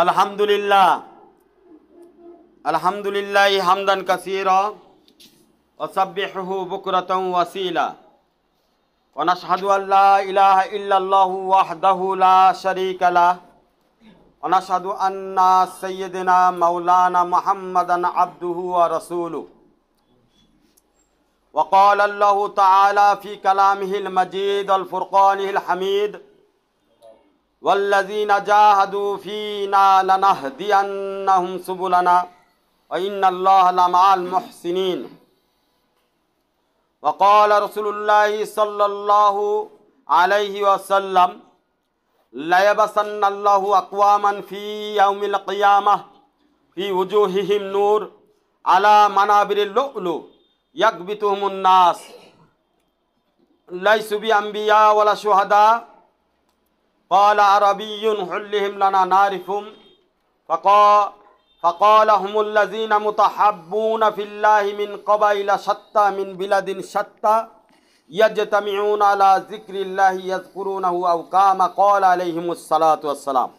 الحمد لله الحمد لله حمدا كثيرا وسبحه بكرة وسيلة ونشهد أن لا إله إلا الله وحده لا شريك له ونشهد أن سيدنا مولانا محمدا عبده ورسوله وقال الله تعالى في كلامه المجيد الفرقان الحميد والذين جاهدوا فينا لنهدينهم سبلنا وإن الله لمع المحسنين وقال رسول الله صلى الله عليه وسلم ليبسن الله أقواما في يوم القيامة في وجوههم نور على منابر اللؤلؤ يقبتهم الناس ليسوا بأنبياء ولا شهداء قال عربي حلهم لنا نعرفهم فقال فقال هم الذين متحبون في الله من قبائل شتى من بلد شتى يجتمعون على ذكر الله يذكرونه أو قام قال عليهم الصلاة والسلام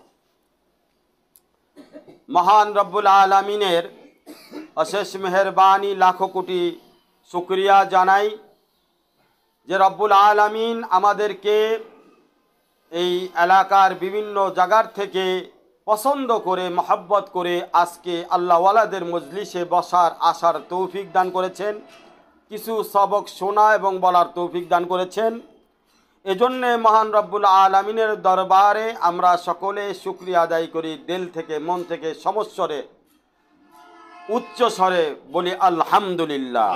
মহান রব্বুল আলমিনের অশেষ মেহরবানি লাখো কোটি শুক্রিয়া জানাই যে রব্বুল আলমিন আমাদেরকে এই এলাকার বিভিন্ন জায়গার থেকে পছন্দ করে মহাব্বত করে আজকে আল্লাহওয়ালাদের মজলিসে বসার আসার তৌফিক দান করেছেন কিছু সবক শোনা এবং বলার তৌফিক দান করেছেন এজন্যে মহান রব্বুল আলমিনের দরবারে আমরা সকলে শুক্রিয়া আদায় করি দিল থেকে মন থেকে সমস্বরে উচ্চ স্বরে বলি আলহামদুলিল্লাহ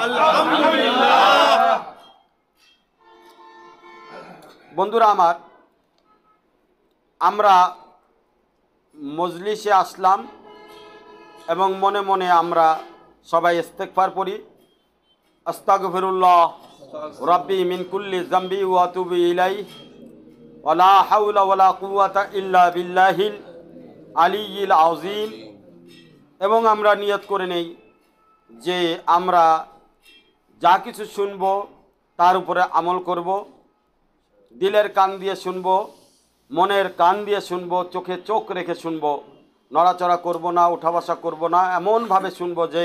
বন্ধুরা আমার আমরা মজলিসে আসলাম এবং মনে মনে আমরা সবাই ইস্তেকফার আস্তাক ফিরুল্লাহ রব্বি মিনকুল্লি জাম্বি ওয়াতুবি ইলাই ওলা হাউলা ওলা কুয়াতা ইল্লা বিল্লাহিল আলিল আউজিম এবং আমরা নিয়ত করে নেই যে আমরা যা কিছু শুনব তার উপরে আমল করব দিলের কান দিয়ে শুনবো মনের কান দিয়ে শুনবো চোখে চোখ রেখে শুনবো নড়াচড়া করব না উঠা বসা করবো না এমনভাবে শুনবো যে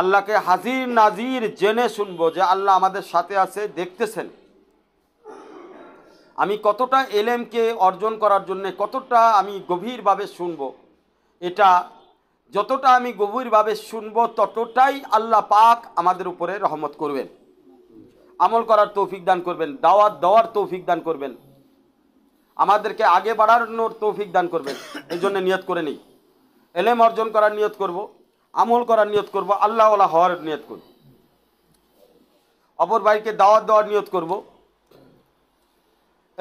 আল্লাহকে হাজির নাজির জেনে শুনবো যে আল্লাহ আমাদের সাথে আছে দেখতেছেন আমি কতটা এলেমকে অর্জন করার জন্যে কতটা আমি গভীরভাবে শুনব এটা যতটা আমি গভীরভাবে শুনব ততটাই আল্লাহ পাক আমাদের উপরে রহমত করবেন আমল করার তৌফিক দান করবেন দাওয়াত দেওয়ার তৌফিক দান করবেন আমাদেরকে আগে বাড়ানোর তৌফিক দান করবেন এই জন্য নিয়ত করে নিই এলেম অর্জন করার নিয়ত করব আমল করার নিয়ত করব আল্লাহ হওয়ার নিয়ত করব অপর ভাইকে দাওয়াত দেওয়ার নিয়ত করব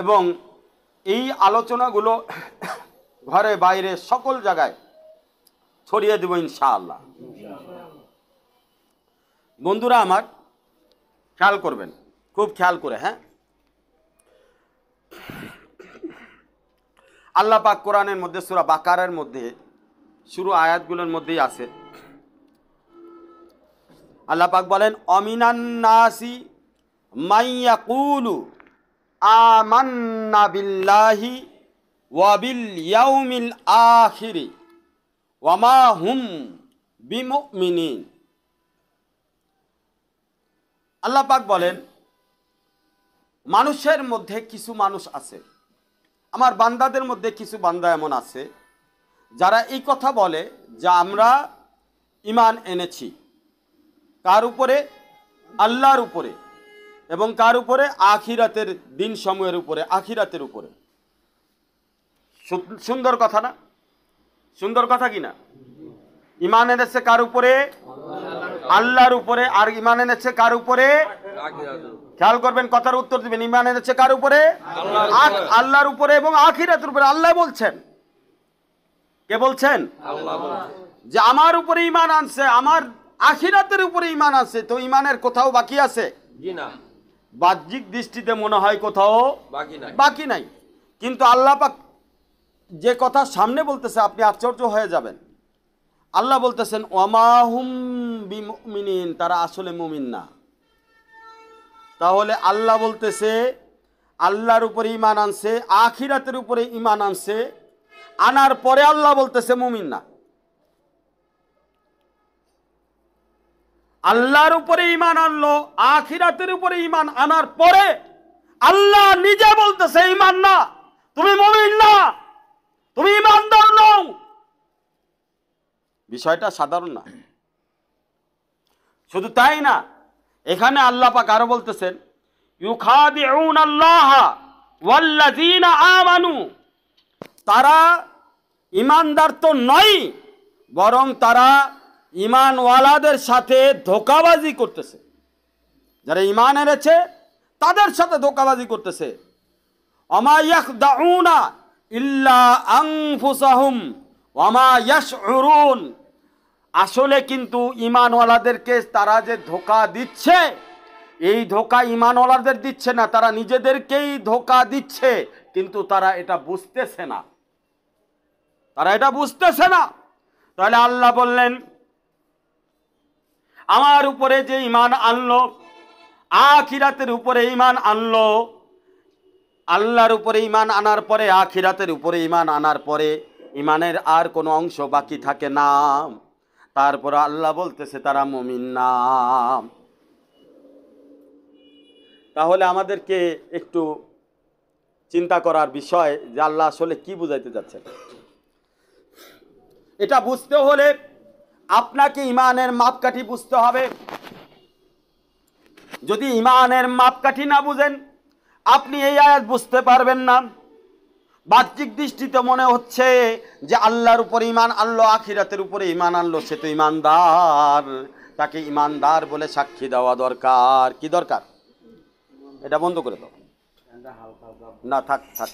এবং এই আলোচনাগুলো ঘরে বাইরে সকল জায়গায় ছড়িয়ে দেব ইনশাআল্লাহ বন্ধুরা আমার খেয়াল করবেন খুব খেয়াল করে হ্যাঁ আল্লাহ পাক কোরআনের মধ্যে সুরা বাকারের মধ্যে শুরু আয়াতগুলোর মধ্যেই আছে আল্লাহ পাক বলেন অমিনান্নাসি মাইয়াকুলু আমান্না বিল্লাহি ওয়াবিল ইয়াউমিল আখিরি ওয়ামা হুম বিমুমিনিন আল্লাহ পাক বলেন মানুষের মধ্যে কিছু মানুষ আছে আমার বান্দাদের মধ্যে কিছু বান্দা এমন আছে যারা এই কথা বলে যে আমরা ইমান এনেছি কার উপরে আল্লাহর উপরে এবং কার উপরে আখিরাতের দিন সময়ের উপরে আখিরাতের উপরে সুন্দর কথা না সুন্দর কথা কি না ইমান এনেছে কার উপরে আল্লাহর উপরে আর ইমান এনেছে কার উপরে খেয়াল করবেন কথার উত্তর দিবেন ইমান এনেছে কার উপরে আল্লাহর উপরে এবং আখিরাতের উপরে আল্লাহ বলছেন কে বলছেন যে আমার উপরে ইমান আনছে আমার আখিরাতের উপরে ইমান আছে তো ইমানের কোথাও বাকি আছে বাহ্যিক দৃষ্টিতে মনে হয় কোথাও বাকি নাই কিন্তু আল্লাহ পাক যে কথা সামনে বলতেছে আপনি আশ্চর্য হয়ে যাবেন আল্লাহ বলতেছেন ওমাহুম বিমিন তারা আসলে মুমিন না তাহলে আল্লাহ বলতেছে আল্লাহর উপরে ইমান আনছে আখিরাতের উপরে ইমান আনছে আনার পরে আল্লাহ বলতেছে মুমিন না আল্লাহর উপরে ইমান আনলো আখিরাতের উপরে ইমান আনার পরে আল্লাহ নিজে বলতেছে ইমান না তুমি মুমিন না বিষয়টা সাধারণ না শুধু তাই না এখানে আল্লাহ পাক আরো বলতেছেন আমানু তারা ইমানদার তো নয় বরং তারা ইমানওয়ালাদের সাথে ধোকাবাজি করতেছে যারা ইমান এনেছে তাদের সাথে ধোকাবাজি করতেছে অমা ইল্লা আংফুসাহুম অমা আসলে কিন্তু ইমানওয়ালাদেরকে তারা যে ধোকা দিচ্ছে এই ধোকা ইমানওয়ালাদের দিচ্ছে না তারা নিজেদেরকেই ধোকা দিচ্ছে কিন্তু তারা এটা বুঝতেছে না তারা এটা বুঝতেছে না তাহলে আল্লাহ বললেন আমার উপরে যে ইমান আনলো আখিরাতের উপরে ইমান আনলো আল্লাহর উপরে ইমান আনার পরে আখিরাতের উপরে ইমান আনার পরে ইমানের আর কোনো অংশ বাকি থাকে না তারপর আল্লাহ বলতেছে তারা মমিন না তাহলে আমাদেরকে একটু চিন্তা করার বিষয় যে আল্লাহ আসলে কি বুঝাইতে যাচ্ছে এটা বুঝতে হলে আপনাকে ইমানের মাপকাঠি বুঝতে হবে যদি ইমানের মাপকাঠি না বুঝেন আপনি এই আয়াত বুঝতে পারবেন না বাহ্যিক দৃষ্টিতে মনে হচ্ছে যে আল্লাহর উপরে ইমান আনলো আখিরাতের উপরে ইমান আনলো সে তো ইমানদার তাকে ইমানদার বলে সাক্ষী দেওয়া দরকার কি দরকার এটা বন্ধ করে দাও না থাক থাক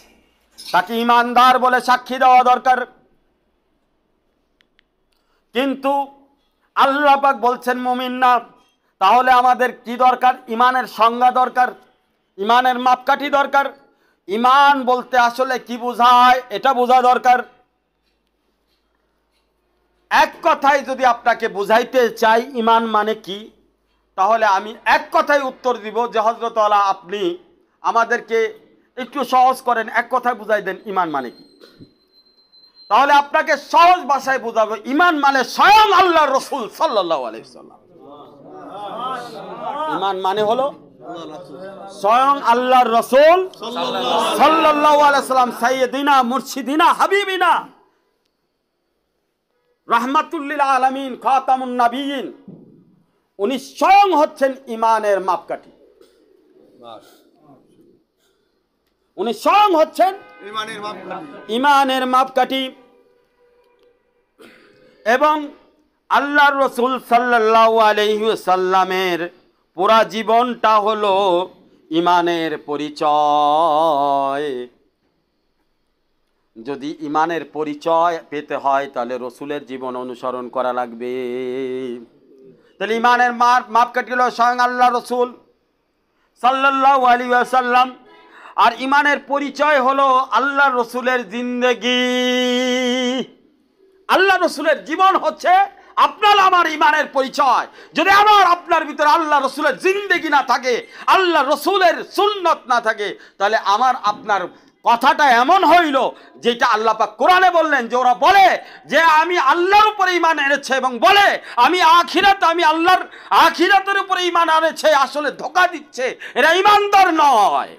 তাকে ইমানদার বলে সাক্ষী দেওয়া দরকার কিন্তু আল্লাহ পাক বলছেন মুমিন না তাহলে আমাদের কি দরকার ইমানের সংজ্ঞা দরকার ইমানের মাপকাঠি দরকার ইমান বলতে আসলে কি বোঝায় এটা বোঝা দরকার এক কথায় যদি আপনাকে বুঝাইতে চাই ইমান মানে কি তাহলে আমি এক কথায় উত্তর দিব যে হজরতলা আপনি আমাদেরকে একটু সহজ করেন এক কথায় বুঝাই দেন ইমান মানে কি তাহলে আপনাকে সহজ ভাষায় বোঝাবো ইমান মানে স্বয়ং আল্লাহ রসুল সাল্লাহ আলাইসাল্লাম ইমান মানে হলো স্বয়ং আল্লাহর রসুল সাল্লাহ আলাইসাল্লাম সাইয়েদিনা মুর্শিদিনা হাবিবিনা রহমাতুল্লিলা আলমিন খাতামুন নাবিয়িন উনি স্বয়ং হচ্ছেন ইমানের মাপকাঠি উনি স্বয়ং হচ্ছেন ইমানের মাপকাঠি এবং আল্লাহ রসুল সাল্লাহ সাল্লামের পুরা জীবনটা হলো ইমানের পরিচয় যদি ইমানের পরিচয় পেতে হয় তাহলে রসুলের জীবন অনুসরণ করা লাগবে তাহলে ইমানের মাপ মাপকাঠি হলো স্বয়ং আল্লাহ রসুল সাল্লাহ আলী আসাল্লাম আর ইমানের পরিচয় হলো আল্লাহ রসুলের জিন্দেগি আল্লাহ রসুলের জীবন হচ্ছে আপনার আমার ইমানের পরিচয় যদি আমার আপনার ভিতরে আল্লাহ রসুলের জিন্দেগি না থাকে আল্লাহ রসুলের সুন্নত না থাকে তাহলে আমার আপনার কথাটা এমন হইল যেটা আল্লাহ পাক কোরআনে বললেন যে ওরা বলে যে আমি আল্লাহর উপরে ইমান এনেছে এবং বলে আমি আখিরাত আমি আল্লাহর আখিরাতের উপরে ইমান এনেছে আসলে ধোকা দিচ্ছে এরা ইমানদার নয়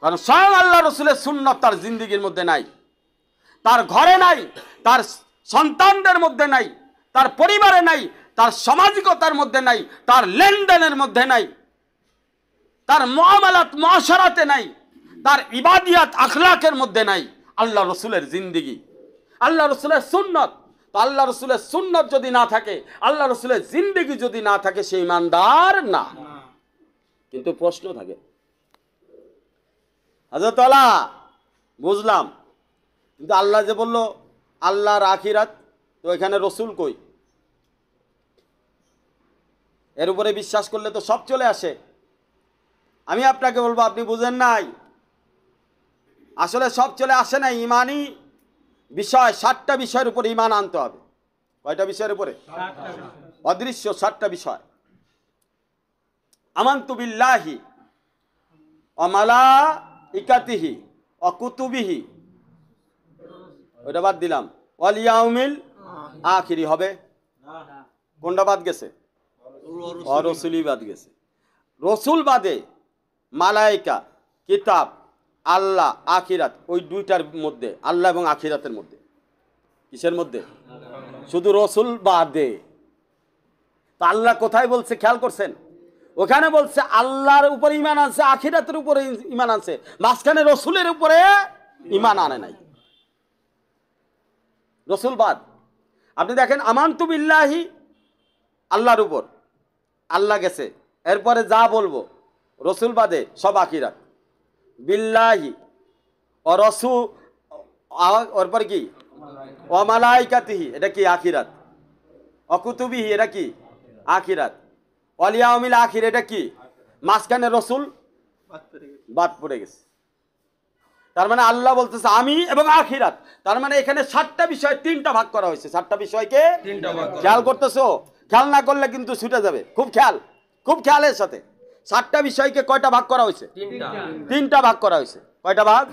কারণ স্বয়ং আল্লাহ রসুলের সুন্নত তার জিন্দিগির মধ্যে নাই তার ঘরে নাই তার সন্তানদের মধ্যে নাই তার পরিবারে নাই তার সামাজিকতার মধ্যে নাই তার লেনদেনের মধ্যে নাই তার মহামালাত মহাসারাতে নাই তার ইবাদিয়াত আখলাকের মধ্যে নাই আল্লাহ রসুলের জিন্দিগি আল্লাহ রসুলের সুন্নত তো আল্লাহ রসুলের সুন্নত যদি না থাকে আল্লাহ রসুলের জিন্দিগি যদি না থাকে সেই ইমানদার না কিন্তু প্রশ্ন থাকে হাজরতলা বুঝলাম কিন্তু আল্লাহ যে বললো আল্লাহর আখিরাত তো এখানে রসুল কই এর উপরে বিশ্বাস করলে তো সব চলে আসে আমি আপনাকে বলবো আপনি বুঝেন নাই আসলে সব চলে আসে না ইমানই বিষয় ষাটটা বিষয়ের উপরে ইমান আনতে হবে কয়টা বিষয়ের উপরে অদৃশ্য ষাটটা বিষয় বিল্লাহি অমালা ইকাতিহি অকুতুবিহি ওইটা বাদ দিলাম অলিয়াউমিল আখিরি হবে কোনটা বাদ গেছে অরসুলি বাদ গেছে রসুল বাদে মালাইকা কিতাব আল্লাহ আখিরাত ওই দুইটার মধ্যে আল্লাহ এবং আখিরাতের মধ্যে কিসের মধ্যে শুধু রসুল বাদে তা আল্লাহ কোথায় বলছে খেয়াল করছেন ওখানে বলছে আল্লাহর উপরে ইমান আনছে আখিরাতের উপরে ইমান আনছে মাঝখানে রসুলের উপরে ইমান আনে নাই রসুলবাদ আপনি দেখেন তু বিল্লাহি আল্লাহর উপর আল্লাহ গেছে এরপরে যা বলবো রসুল বাদে সব আকিরা বিল্লাহি ও রসু ওরপর কি অমালাইকাতিহি এটা কি আখিরাত অকুতুবিহি এটা কি আখিরাত অলিয়া অমিল আখির এটা কি মাঝখানে রসুল বাদ পড়ে গেছে তার মানে আল্লাহ বলতেছে আমি এবং আখিরাত তার মানে এখানে সাতটা বিষয় তিনটা ভাগ করা হয়েছে সাতটা বিষয়কে খেয়াল করতেছো খেয়াল না করলে কিন্তু ছুটে যাবে খুব খেয়াল খুব খেয়ালের সাথে সাতটা বিষয়কে কয়টা ভাগ করা হয়েছে তিনটা ভাগ করা হয়েছে কয়টা ভাগ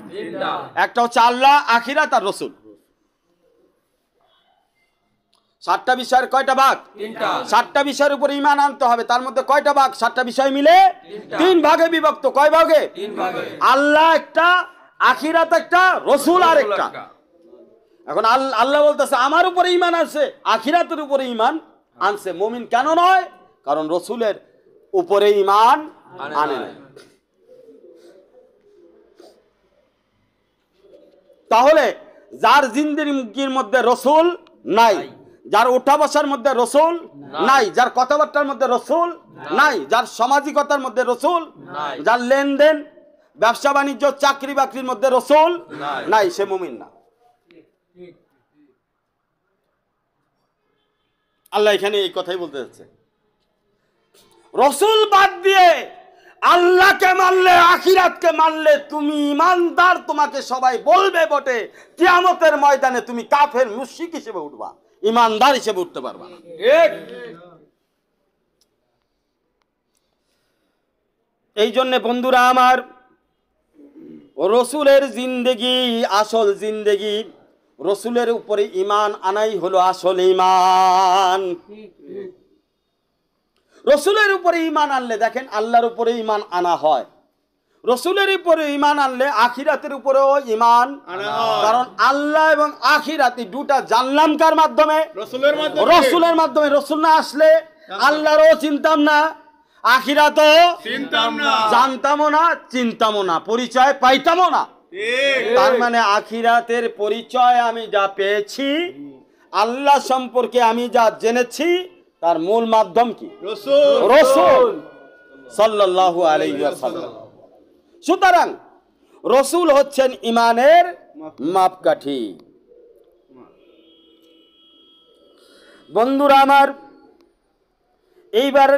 একটা হচ্ছে আল্লাহ আখিরাত আর রসুল সাতটা বিষয়ের কয়টা ভাগ সাতটা বিষয়ের উপর ইমান আনতে হবে তার মধ্যে কয়টা ভাগ সাতটা বিষয় মিলে তিন ভাগে বিভক্ত কয় ভাগে আল্লাহ একটা আখিরাত একটা রসুল আর একটা এখন আল্লাহ বলতেছে আমার উপরে ইমান আছে আখিরাতের উপরে ইমান আনছে মমিন কেন নয় কারণ রসুলের উপরে ইমান আনে নাই তাহলে যার জিন্দিগির মধ্যে রসুল নাই যার উঠা বসার মধ্যে রসুল নাই যার কথাবার্তার মধ্যে রসুল নাই যার সামাজিকতার মধ্যে রসুল যার লেনদেন ব্যবসা বাণিজ্য চাকরি বাকরির মধ্যে রসুল নাই সে মুমিন না আল্লাহ এখানে এই কথাই বলতে যাচ্ছে রসুল বাদ দিয়ে আল্লাহকে মানলে আখিরাতকে মানলে তুমি ইমানদার তোমাকে সবাই বলবে বটে কিয়ামতের ময়দানে তুমি কাফের মুশিক হিসেবে উঠবা ইমানদার হিসেবে উঠতে পারবা এই জন্যে বন্ধুরা আমার রসুলের জিন্দেগি আসল জিন্দেগি রসুলের উপরে ইমান আনাই হলো আসল ইমান রসুলের উপরে ইমান আনলে দেখেন আল্লাহর উপরে ইমান আনা হয় রসুলের উপরে ইমান আনলে আখিরাতের উপরেও ইমান কারণ আল্লাহ এবং আখিরাতি দুটা জানলাম কার মাধ্যমে রসুলের মাধ্যমে রসুলের মাধ্যমে রসুল না আসলে আল্লাহরও চিনতাম না আখিরা তো জানতামও না চিন্তামও না পরিচয় পাইতামও না তার মানে আখিরাতের পরিচয় আমি যা পেয়েছি আল্লাহ সম্পর্কে আমি যা জেনেছি তার মূল মাধ্যম কি রসুল সাল্লাল্লাহু আলাইহি সুতরাং রসুল হচ্ছেন ইমানের মাপকাঠি বন্ধুরা আমার এইবার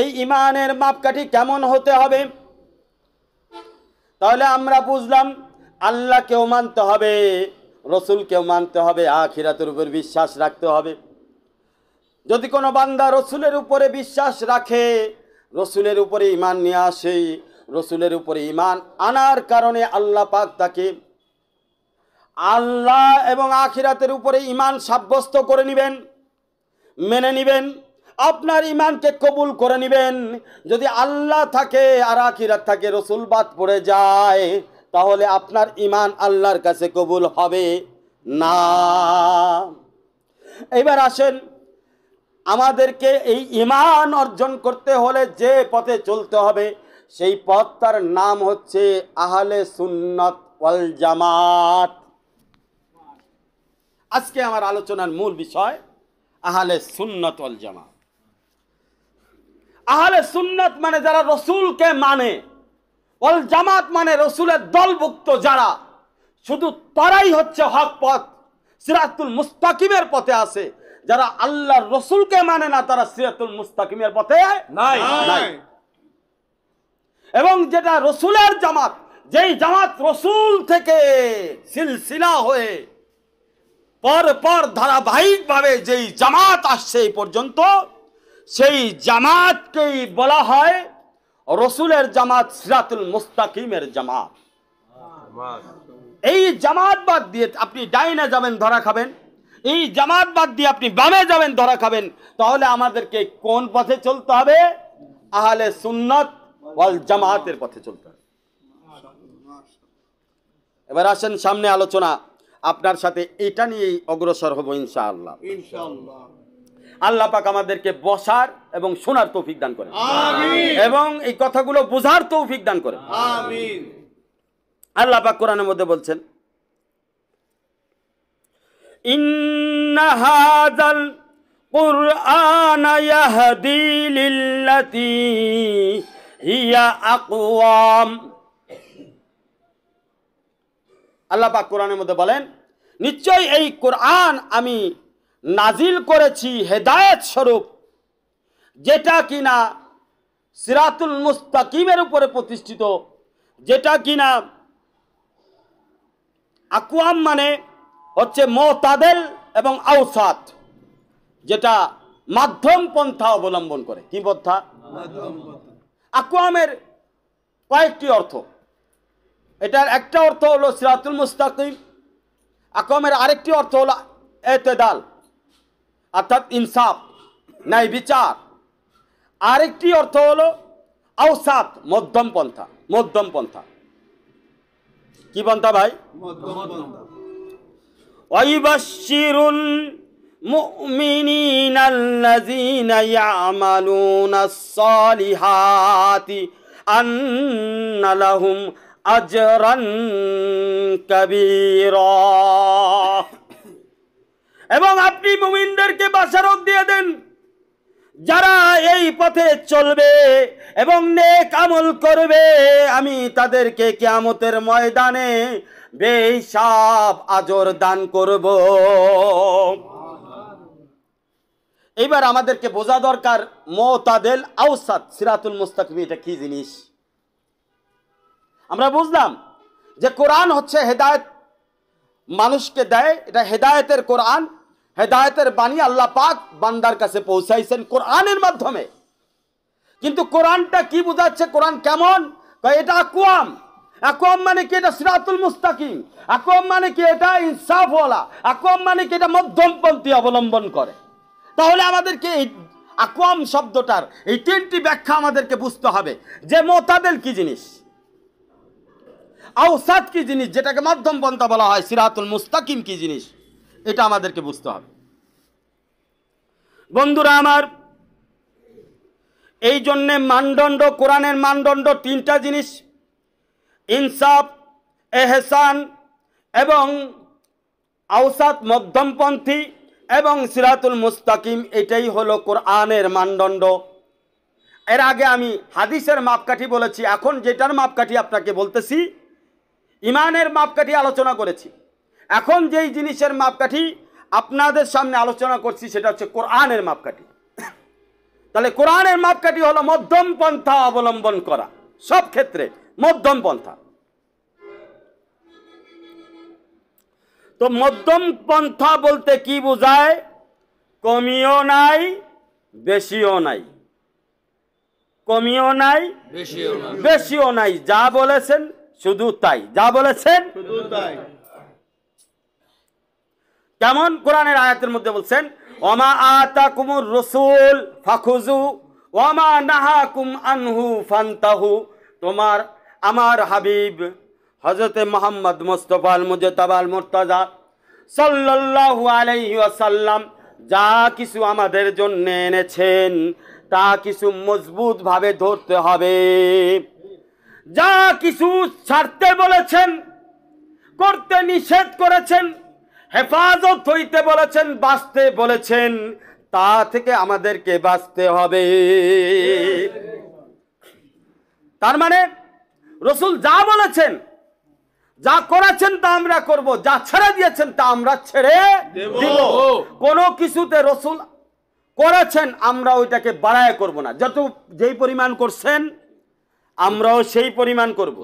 এই ইমানের মাপকাঠি কেমন হতে হবে তাহলে আমরা বুঝলাম আল্লাহকেও মানতে হবে রসুলকেও মানতে হবে আখিরাতের উপর বিশ্বাস রাখতে হবে যদি কোনো বান্দা রসুলের উপরে বিশ্বাস রাখে রসুলের উপরে ইমান নিয়ে আসে রসুলের উপরে ইমান আনার কারণে আল্লাহ পাক তাকে আল্লাহ এবং আখিরাতের উপরে ইমান সাব্যস্ত করে নেবেন মেনে নেবেন আপনার ইমানকে কবুল করে নেবেন যদি আল্লাহ থাকে আর আখিরাত থাকে রসুল বাদ পড়ে যায় তাহলে আপনার ইমান আল্লাহর কাছে কবুল হবে না এবার আসেন আমাদেরকে এই ইমান অর্জন করতে হলে যে পথে চলতে হবে সেই পথটার নাম হচ্ছে আহলে সুন্নত ওয়াল জামাত আজকে আমার আলোচনার মূল বিষয় আহলে সুন্নত ওয়াল জামাত আহলে সুন্নত মানে যারা রসুলকে মানে ওল জামাত মানে রসুলের দলভুক্ত যারা শুধু তারাই হচ্ছে হক পথ সিরাতুল মুস্তাকিমের পথে আছে যারা আল্লাহর রসুলকে মানে না তারা সিরাতুল মুস্তাকিমের পথে নাই এবং যেটা রসুলের জামাত যেই জামাত রসুল থেকে সিলসিলা হয়ে পর পর ধারাবাহিকভাবে যেই জামাত আসছে এই পর্যন্ত সেই জামাতকেই বলা হয় রসুলের জামাত সিরাতুল মুস্তাকিমের জামাত এই জামাত বাদ দিয়ে আপনি ডাইনে যাবেন ধরা খাবেন এই জামাত বাদ দিয়ে আপনি বামে যাবেন ধরা খাবেন তাহলে আমাদেরকে কোন পথে চলতে হবে আহলে সুন্নত ওয়াল জামাতের পথে চলতে হবে এবার আসেন সামনে আলোচনা আপনার সাথে এটা নিয়েই অগ্রসর হব ইনশাআল্লাহ ইনশাআল্লাহ আল্লাহ পাক আমাদেরকে বসার এবং শোনার তৌফিক দান করেন এবং এই কথাগুলো বোঝার তৌফিক দান করেন আল্লাহ পাক কোরআনের মধ্যে বলছেন ইন্নাহাজাল قرآن يهدي للتي هي আল্লাহ পাক কোরআনের মধ্যে বলেন নিশ্চয় এই কোরআন আমি নাজিল করেছি হেদায়েত স্বরূপ যেটা কিনা সিরাতুল মুস্তাকিমের উপরে প্রতিষ্ঠিত যেটা কিনা আকুয়াম মানে হচ্ছে মতাদেল এবং আউসাত যেটা মাধ্যম পন্থা অবলম্বন করে কি পন্থা আকুয়ামের কয়েকটি অর্থ এটার একটা অর্থ হলো সিরাতুল মুস্তাকিম আকুয়ামের আরেকটি অর্থ হলো এতেদাল অর্থাৎ ইনসাফ ন্যায় বিচার আরেকটি অর্থ হল আউসাত মধ্যম পন্থা মধ্যম পন্থা কি পন্থা ভাই ওয়াইবাশশিরুল মুমিনিনা আল্লাযীনা ইয়ামালুনা আস-সালিহাতি আন্না লাহুম আজরান কাবীরা এবং আপনি মুমিনদেরকে বাসারত দিয়ে দেন যারা এই পথে চলবে এবং নেক আমল করবে আমি তাদেরকে কেয়ামতের ময়দানে বেশাব আজর দান করব এইবার আমাদেরকে বোঝা দরকার মোতাদেল আউসাদ সিরাতুল মুস্তাকিম এটা কি জিনিস আমরা বুঝলাম যে কোরআন হচ্ছে হেদায়ত মানুষকে দেয় এটা হেদায়তের কোরআন হেদায়তের বাণী আল্লাহ পাক বান্দার কাছে পৌঁছাইছেন কোরআনের মাধ্যমে কিন্তু কোরআনটা কি বোঝাচ্ছে কোরআন কেমন এটা আকুয়াম আকোয়াম মানে কি এটা সিরাতুল মুস্তাকিম আকোয়াম মানে কি এটা ইনসাফওয়ালা আকোয়াম মানে কি এটা মধ্যমপন্থী অবলম্বন করে তাহলে আমাদেরকে এই আকোয়াম শব্দটার এই তিনটি ব্যাখ্যা আমাদেরকে বুঝতে হবে যে মোতাদেল কি জিনিস আউসাদ কি জিনিস যেটাকে মধ্যমপন্থা বলা হয় সিরাতুল মুস্তাকিম কি জিনিস এটা আমাদেরকে বুঝতে হবে বন্ধুরা আমার এই জন্যে মানদণ্ড কোরআনের মানদণ্ড তিনটা জিনিস ইনসাফ এহসান এবং আউসাত মধ্যমপন্থী এবং সিরাতুল মুস্তাকিম এটাই হলো কোরআনের মানদণ্ড এর আগে আমি হাদিসের মাপকাঠি বলেছি এখন যেটার মাপকাঠি আপনাকে বলতেছি ইমানের মাপকাঠি আলোচনা করেছি এখন যেই জিনিসের মাপকাঠি আপনাদের সামনে আলোচনা করছি সেটা হচ্ছে কোরআনের মাপকাঠি তাহলে কোরআনের মাপকাঠি হলো মধ্যম পন্থা অবলম্বন করা সব ক্ষেত্রে মধ্যম পন্থা তো মধ্যম পন্থা বলতে কি বোঝায় কমিও নাই বেশিও নাই কমিও নাই বেশিও নাই যা বলেছেন শুধু তাই যা বলেছেন শুধু তাই কেমন কোরআনের আয়াতের মধ্যে বলছেন ওমা আতা কুমুর রসুল ফাখুজু ওমা নাহা কুম আনহু ফান্তাহু তোমার আমার হাবিব হজরতে মোহাম্মদ মোস্তফাল মুজতাবাল মোর্তাজা সাল্লাল্লাহু আলাইহি ওয়াসাল্লাম যা কিছু আমাদের জন্য এনেছেন তা কিছু মজবুতভাবে ধরতে হবে যা কিছু ছাড়তে বলেছেন করতে নিষেধ করেছেন হেফাজত হইতে বলেছেন বাঁচতে বলেছেন তা থেকে আমাদেরকে বাঁচতে হবে তার মানে রসুল যা বলেছেন যা করেছেন তা আমরা করব যা ছেড়ে দিয়েছেন তা আমরা ছেড়ে দিব কোনো কিছুতে রসুল করেছেন আমরা ওইটাকে বাড়ায় করব না যত যেই পরিমাণ করছেন আমরাও সেই পরিমাণ করব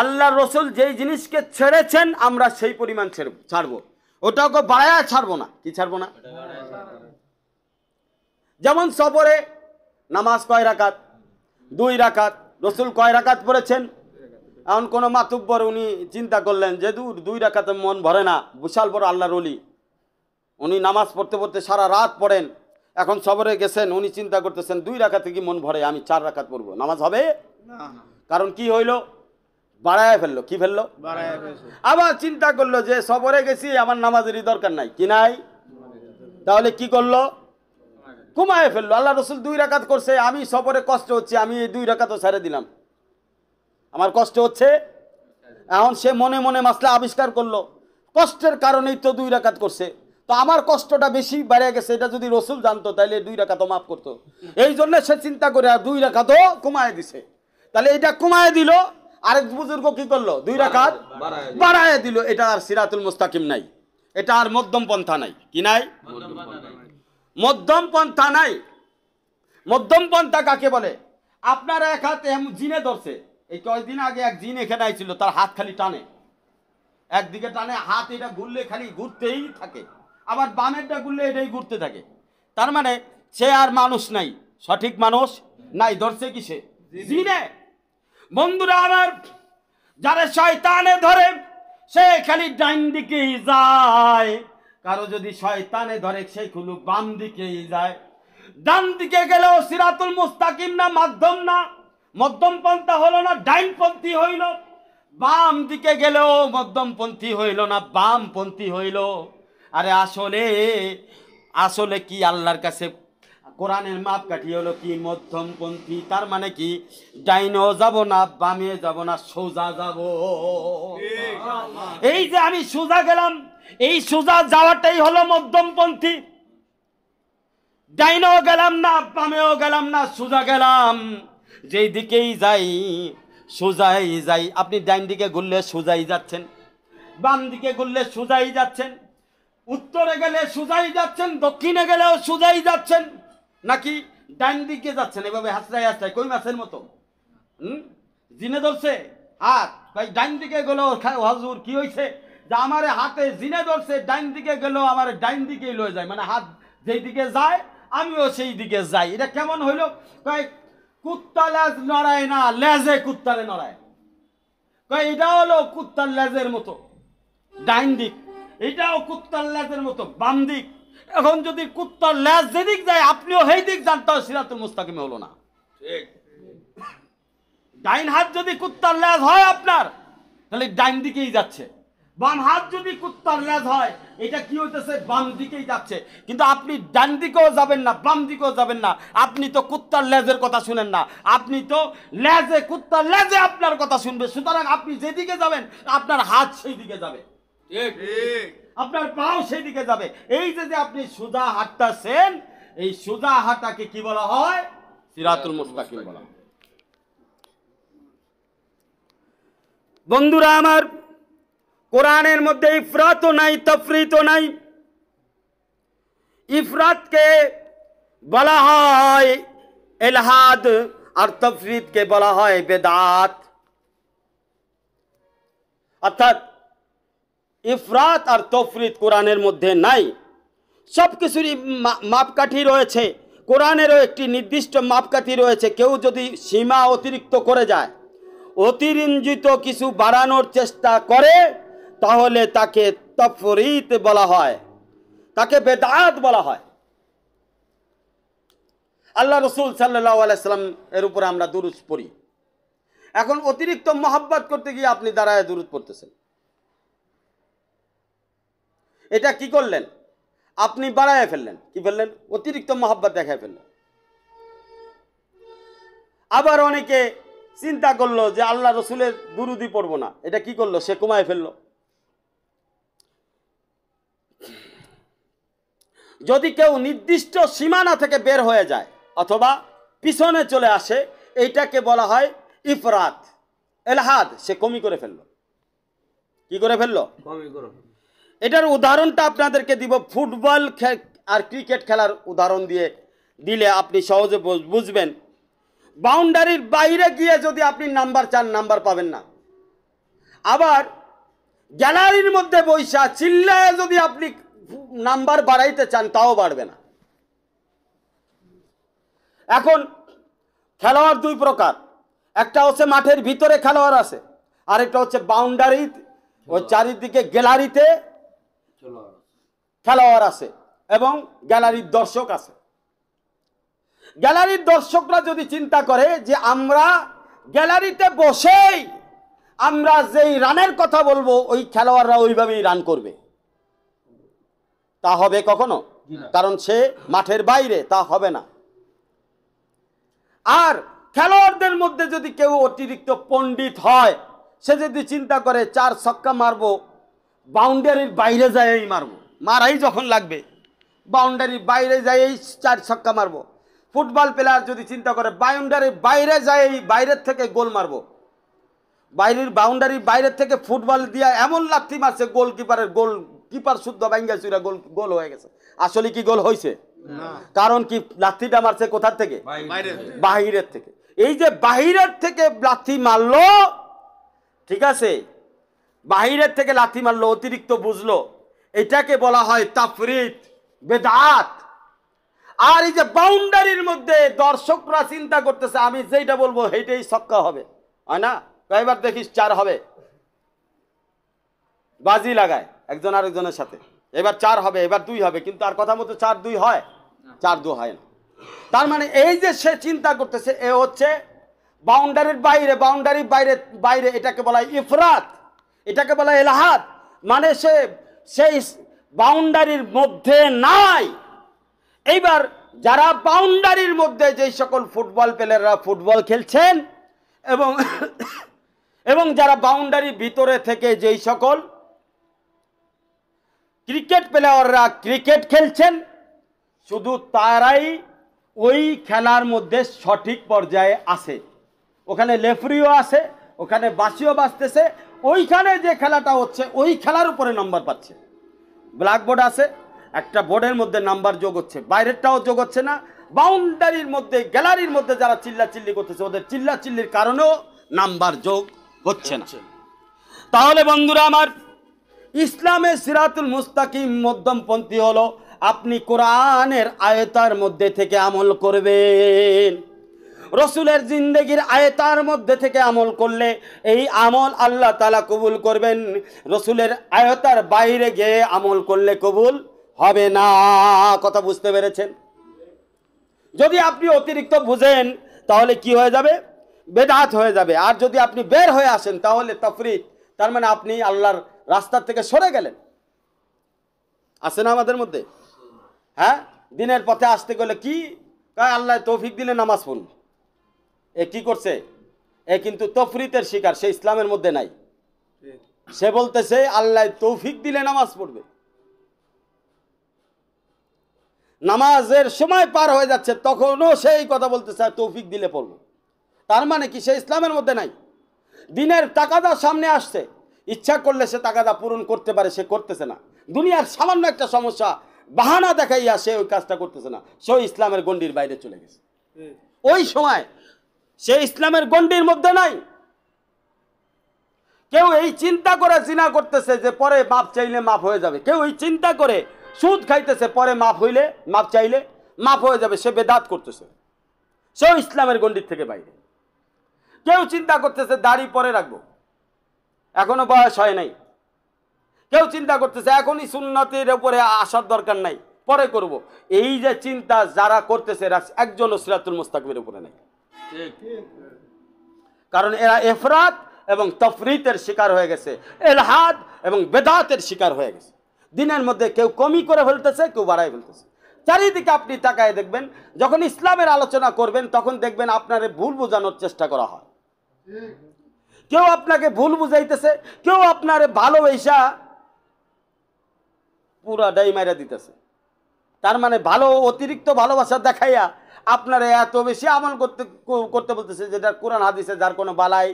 আল্লাহ রসুল যেই জিনিসকে ছেড়েছেন আমরা সেই পরিমাণ ছাড়বো ওকে বাড়ায় ছাড়বো না কি ছাড়বো না যেমন সফরে নামাজ কয় রাকাত দুই রাকাত রসুল কয় রাকাত পড়েছেন এমন কোনো মাতুব্বর উনি চিন্তা করলেন যে দূর দুই রাকাতে মন ভরে না বিশাল বড় আল্লাহর অলি উনি নামাজ পড়তে পড়তে সারা রাত পড়েন এখন সবরে গেছেন উনি চিন্তা করতেছেন দুই রাখাতে কি মন ভরে আমি চার রাখাত পড়বো নামাজ হবে কারণ কি হইল বাড়ায় ফেললো কি ফেললো আবার চিন্তা করলো যে সবরে গেছি আমার নামাজেরই দরকার নাই কি নাই তাহলে কি করলো কমায় ফেললো আল্লাহ রসুল দুই রাকাত করছে আমি সবরে কষ্ট হচ্ছে আমি এই দুই রাকাতও সারে দিলাম আমার কষ্ট হচ্ছে এখন সে মনে মনে মাসলা আবিষ্কার করলো কষ্টের কারণেই তো দুই রাকাত করছে তো আমার কষ্টটা বেশি বেড়ে গেছে এটা যদি রসুল জানতো তাহলে দুই রাখাতো মাফ করতো এই জন্য সে চিন্তা করে আর দুই রাখাতো কমায় দিছে তাহলে এটা কমায় দিল আরেক বুজুর্গ কি করলো দুই রাখাত বাড়ায় দিল এটা আর সিরাতুল মুস্তাকিম নাই এটা আর মধ্যম পন্থা নাই কি নাই মধ্যম পন্থা নাই মধ্যম পন্থা কাকে বলে আপনার এক হাত জিনে ধরছে এই কয়েকদিন আগে এক জিন এখানে আইছিল তার হাত খালি টানে একদিকে টানে হাত এটা ঘুরলে খালি ঘুরতেই থাকে আবার বামেরটা ঘুরলে এটাই ঘুরতে থাকে তার মানে সে আর মানুষ নাই সঠিক মানুষ নাই ধরছে কিসে জিনে বন্ধুরা আমার যারা শয়তানে ধরে সে খালি ডাইন দিকেই যায় কারো যদি শয়তানে ধরে সে খুলু বাম দিকেই যায় ডান দিকে গেলেও সিরাতুল মুস্তাকিম না মাধ্যম না মধ্যম পন্থা হলো না ডাইনপন্থী হইল বাম দিকে গেলেও মধ্যমপন্থী হইল না বামপন্থী হইল আরে আসলে আসলে কি আল্লাহর কাছে কোরআনের মাপকাঠি হলো কি মধ্যমপন্থী তার মানে কি ডাইনো যাব না বামে যাব না সোজা যাব এই যে আমি সোজা গেলাম এই সোজা যাওয়াটাই হলো মধ্যমপন্থী ডাইনেও গেলাম না বামেও গেলাম না সোজা গেলাম যেই দিকেই যাই সোজাই যাই আপনি ডাইন দিকে ঘুরলে সোজাই যাচ্ছেন বাম দিকে ঘুরলে সোজাই যাচ্ছেন উত্তরে গেলে সোজাই যাচ্ছেন দক্ষিণে গেলেও সোজাই যাচ্ছেন নাকি ডাইন দিকে যাচ্ছেন এভাবে হাসরাই হাসরাই কই মাছের মতো হুম জিনে ধরছে হাত ভাই ডাইন দিকে গেল হাজুর কি হয়েছে যে আমার হাতে জিনে ধরছে ডাইন দিকে গেল আমার ডাইন দিকেই লয়ে যায় মানে হাত যেই দিকে যায় আমিও সেই দিকে যাই এটা কেমন হইল কয় কুত্তা লেজ নড়ায় না লেজে কুত্তারে নড়ায় কয় এটা হলো কুত্তার লেজের মতো ডাইন দিক এটাও কুত্তার লেজের মতো বাম দিক এখন যদি কুত্তার ল্যাস যেদিক যায় আপনিও সেই দিক যান তাও সিরাতুল মুস্তাকিমে হলো না ডাইন হাত যদি কুত্তার ল্যাস হয় আপনার তাহলে ডাইন দিকেই যাচ্ছে বাম হাত যদি কুত্তার লেজ হয় এটা কি হইতেছে বাম দিকেই যাচ্ছে কিন্তু আপনি ডান দিকেও যাবেন না বাম দিকেও যাবেন না আপনি তো কুত্তার ল্যাজের কথা শুনেন না আপনি তো ল্যাজে কুত্তার ল্যাজে আপনার কথা শুনবে সুতরাং আপনি যেদিকে যাবেন আপনার হাত সেই দিকে যাবে ঠিক আপনার পাও সেই দিকে যাবে এই যে যে আপনি সোজা হাঁটতেছেন এই সোজা হাঁটাকে কি বলা হয় সিরাতুল মুস্তাকিম বলা হয় বন্ধুরা আমার কোরআনের মধ্যে ইফরাতও নাই তফরিতও নাই ইফরাতকে বলা হয় এলহাদ আর তফরিদকে বলা হয় বেদাত অর্থাৎ ইফরাত আর তফরিত কোরআনের মধ্যে নাই সব কিছুরই মাপকাঠি রয়েছে কোরআনেরও একটি নির্দিষ্ট মাপকাঠি রয়েছে কেউ যদি সীমা অতিরিক্ত করে যায় অতিরঞ্জিত কিছু বাড়ানোর চেষ্টা করে তাহলে তাকে তফরিত বলা হয় তাকে বেদাত বলা হয় আল্লাহ রসুল সাল্লাহ আলাইসাল্লাম এর উপরে আমরা দুরুজ পড়ি এখন অতিরিক্ত মহাব্বাত করতে গিয়ে আপনি দাঁড়ায় দূরত পড়তেছেন এটা কি করলেন আপনি বাড়াইয়া ফেললেন কি ফেললেন অতিরিক্ত মহাব্বত দেখায় ফেললেন আবার অনেকে চিন্তা করলো যে আল্লাহ রসুলের দুরুদি পড়বো না এটা কি করলো সে কমায় ফেললো যদি কেউ নির্দিষ্ট সীমানা থেকে বের হয়ে যায় অথবা পিছনে চলে আসে এইটাকে বলা হয় ইফরাত এলহাদ সে কমি করে ফেললো কি করে ফেললো কমি করে এটার উদাহরণটা আপনাদেরকে দিব ফুটবল আর ক্রিকেট খেলার উদাহরণ দিয়ে দিলে আপনি সহজে বুঝবেন বাউন্ডারির বাইরে গিয়ে যদি আপনি নাম্বার চান নাম্বার পাবেন না আবার গ্যালারির মধ্যে বৈশা চিল্লায় যদি আপনি নাম্বার বাড়াইতে চান তাও বাড়বে না এখন খেলোয়াড় দুই প্রকার একটা হচ্ছে মাঠের ভিতরে খেলোয়াড় আছে আরেকটা হচ্ছে বাউন্ডারি ও চারিদিকে গ্যালারিতে খেলোয়াড় আছে এবং গ্যালারির দর্শক আছে গ্যালারির দর্শকরা যদি চিন্তা করে যে আমরা গ্যালারিতে বসেই আমরা যেই রানের কথা বলবো ওই খেলোয়াড়রা ওইভাবেই রান করবে তা হবে কখনো কারণ সে মাঠের বাইরে তা হবে না আর খেলোয়াড়দের মধ্যে যদি কেউ অতিরিক্ত পণ্ডিত হয় সে যদি চিন্তা করে চার ছক্কা মারবো বাউন্ডারির বাইরে যায়ই মারবো মারাই যখন লাগবে বাউন্ডারি বাইরে যাই চার ছক্কা মারবো ফুটবল প্লেয়ার যদি চিন্তা করে বাউন্ডারি বাইরে যাই বাইরের থেকে গোল মারবো বাইরের বাউন্ডারি বাইরের থেকে ফুটবল দিয়া এমন লাথি মারছে গোলকিপারের গোল কিপার শুদ্ধ ভাঙ্গা চুরা গোল গোল হয়ে গেছে আসলে কি গোল হয়েছে কারণ কি লাথিটা মারছে কোথার থেকে বাহিরের থেকে এই যে বাহিরের থেকে লাথি মারলো ঠিক আছে বাহিরের থেকে লাথি মারলো অতিরিক্ত বুঝলো এটাকে বলা হয় তাফরিত বেদাত আর এই যে বাউন্ডারির মধ্যে দর্শকরা চিন্তা করতেছে আমি যেটা বলবো সেইটাই সক্কা হবে হয় না কয়েকবার দেখিস চার হবে বাজি লাগায় একজন আরেকজনের সাথে এবার চার হবে এবার দুই হবে কিন্তু আর কথা মতো চার দুই হয় চার দু হয় না তার মানে এই যে সে চিন্তা করতেছে এ হচ্ছে বাউন্ডারির বাইরে বাউন্ডারির বাইরে বাইরে এটাকে বলা হয় ইফরাত এটাকে বলা হয় এলাহাত মানে সে সেই বাউন্ডারির মধ্যে নাই এইবার যারা বাউন্ডারির মধ্যে যেই সকল ফুটবল প্লেয়াররা ফুটবল খেলছেন এবং এবং যারা বাউন্ডারির ভিতরে থেকে যেই সকল ক্রিকেট প্লেয়াররা ক্রিকেট খেলছেন শুধু তারাই ওই খেলার মধ্যে সঠিক পর্যায়ে আছে ওখানে লেফরিও আছে ওখানে বাসিও বাঁচতেছে ওইখানে যে খেলাটা হচ্ছে ওই খেলার উপরে নাম্বার পাচ্ছে ব্ল্যাকবোর্ড আছে একটা বোর্ডের মধ্যে নাম্বার যোগ হচ্ছে বাইরেরটাও যোগ হচ্ছে না বাউন্ডারির মধ্যে গ্যালারির মধ্যে যারা চিল্লা চিল্লি করতেছে ওদের চিল্লা চিল্লির কারণেও নাম্বার যোগ হচ্ছে না তাহলে বন্ধুরা আমার ইসলামের সিরাতুল মুস্তাকিম মধ্যমপন্থী হলো আপনি কোরআনের আয়তার মধ্যে থেকে আমল করবেন রসুলের জিন্দগির আয়তার মধ্যে থেকে আমল করলে এই আমল আল্লাহ তালা কবুল করবেন রসুলের আয়তার বাইরে গিয়ে আমল করলে কবুল হবে না কথা বুঝতে পেরেছেন যদি আপনি অতিরিক্ত বুঝেন তাহলে কি হয়ে যাবে বেদাত হয়ে যাবে আর যদি আপনি বের হয়ে আসেন তাহলে তফরি তার মানে আপনি আল্লাহর রাস্তার থেকে সরে গেলেন আসেন না আমাদের মধ্যে হ্যাঁ দিনের পথে আসতে গেলে কি আল্লাহ তৌফিক দিলে নামাজ পড়ুন এ কি করছে এ কিন্তু তফরিতের শিকার সে ইসলামের মধ্যে নাই সে বলতেছে আল্লাহ তৌফিক দিলে নামাজ পড়বে নামাজের সময় পার হয়ে যাচ্ছে তখনও সেই কথা বলতেছে তৌফিক দিলে পড়বো তার মানে কি সে ইসলামের মধ্যে নাই দিনের তাকাদা সামনে আসছে ইচ্ছা করলে সে তাকাদা পূরণ করতে পারে সে করতেছে না দুনিয়ার সামান্য একটা সমস্যা বাহানা দেখাইয়া সে ওই কাজটা করতেছে না সে ইসলামের গণ্ডির বাইরে চলে গেছে ওই সময় সে ইসলামের গণ্ডির মধ্যে নাই কেউ এই চিন্তা করে চিনা করতেছে যে পরে মাপ চাইলে মাপ হয়ে যাবে কেউ এই চিন্তা করে সুদ খাইতেছে পরে মাপ হইলে মাপ চাইলে মাপ হয়ে যাবে সে বেদাত করতেছে সেও ইসলামের গণ্ডির থেকে বাইরে কেউ চিন্তা করতেছে দাড়ি পরে রাখবো এখনো বয়স হয় নাই কেউ চিন্তা করতেছে এখনই সুন্নতির উপরে আসার দরকার নাই পরে করব এই যে চিন্তা যারা করতেছে একজনও সিরাতুল মুস্তাকিমের উপরে নাই কারণ এরা এফরাত এবং তফরিতের শিকার হয়ে গেছে এলহাদ এবং বেদাতের শিকার হয়ে গেছে দিনের মধ্যে কেউ কমই করে ফেলতেছে কেউ বাড়াই ফেলতেছে চারিদিকে আপনি তাকায় দেখবেন যখন ইসলামের আলোচনা করবেন তখন দেখবেন আপনার ভুল বোঝানোর চেষ্টা করা হয় কেউ আপনাকে ভুল বুঝাইতেছে কেউ আপনার ভালোবেসা পুরা ডাই মাইরা দিতেছে তার মানে ভালো অতিরিক্ত ভালোবাসা দেখাইয়া আপনারা এত বেশি আমল করতে করতে বলতেছে যেটা কোরআন হাদিসে যার কোনো বালাই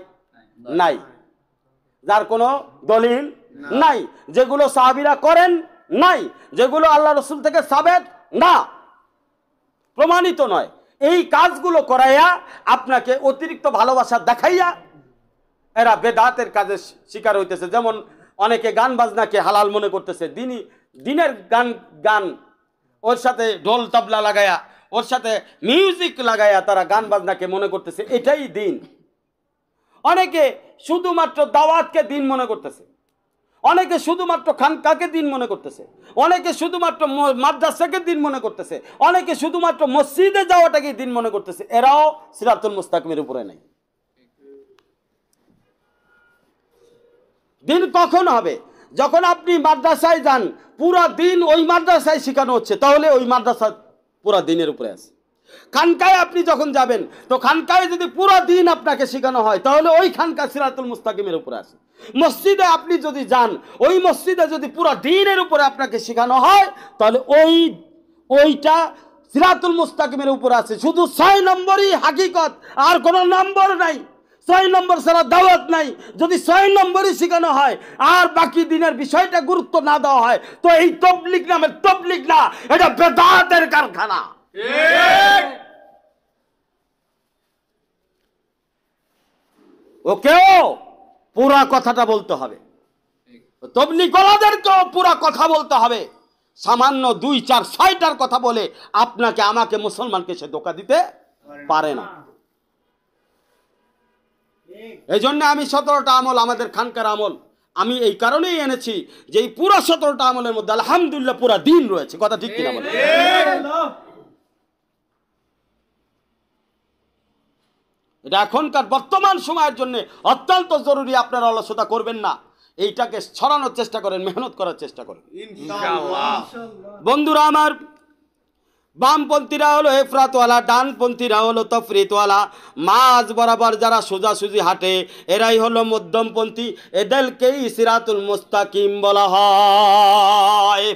নাই যার কোনো দলিল নাই যেগুলো সাহাবিরা করেন নাই যেগুলো আল্লাহ রসুল থেকে সাবেদ না প্রমাণিত নয় এই কাজগুলো করাইয়া আপনাকে অতিরিক্ত ভালোবাসা দেখাইয়া এরা বেদাতের কাজে শিকার হইতেছে যেমন অনেকে গান বাজনাকে হালাল মনে করতেছে দিনই দিনের গান গান ওর সাথে ঢোল তবলা লাগাইয়া ওর সাথে মিউজিক লাগায়া তারা গান বাজনাকে মনে করতেছে এটাই দিন অনেকে শুধুমাত্র দাওয়াতকে দিন মনে করতেছে অনেকে শুধুমাত্র খানকাকে দিন মনে করতেছে অনেকে শুধুমাত্র মাদ্রাসাকে দিন মনে করতেছে অনেকে শুধুমাত্র মসজিদে যাওয়াটাকে দিন মনে করতেছে এরাও সিরাতুল মুস্তাকিমের উপরে নাই দিন কখন হবে যখন আপনি মাদ্রাসায় যান পুরা দিন ওই মাদ্রাসায় শেখানো হচ্ছে তাহলে ওই মাদ্রাসা পুরা দিনের উপরে আছে খানকায় আপনি যখন যাবেন তো খানকায় যদি পুরো দিন আপনাকে শেখানো হয় তাহলে ওই খানকা সিরাতুল মুস্তাকিমের উপরে আছে মসজিদে আপনি যদি যান ওই মসজিদে যদি পুরো দিনের উপরে আপনাকে শেখানো হয় তাহলে ওই ওইটা সিরাতুল মুস্তাকিমের উপরে আছে শুধু ছয় নম্বরই হাকিকত আর কোনো নম্বর নাই ছয় নম্বর ছাড়া দাওয়াত নাই যদি ছয় নম্বরই শেখানো হয় আর বাকি দিনের বিষয়টা গুরুত্ব না দেওয়া হয় তো এই তবলিক নামের তবলিক না এটা বেদাতের কারখানা ওকেও পুরা কথাটা বলতে হবে তবলিকলাদেরকেও পুরা কথা বলতে হবে সামান্য দুই চার ছয়টার কথা বলে আপনাকে আমাকে মুসলমানকে সে ধোকা দিতে পারে না এই জন্য আমি সতেরোটা আমল আমাদের খানকার আমল আমি এই কারণেই এনেছি যে এই পুরো সতেরোটা আমলের মধ্যে আলহামদুলিল্লাহ পুরা দিন রয়েছে কথা ঠিক কিনা এটা এখনকার বর্তমান সময়ের জন্য অত্যন্ত জরুরি আপনারা অলসতা করবেন না এইটাকে ছড়ানোর চেষ্টা করেন মেহনত করার চেষ্টা করেন বন্ধুরা আমার বামপন্থীরা হলো এফরাতওয়ালা ডানপন্থীরা হলো তফরিতওয়ালা মাঝ বরাবর যারা সোজাসুজি হাঁটে এরাই হলো মধ্যমপন্থী এদেরকেই সিরাতুল মুস্তাকিম বলা হয়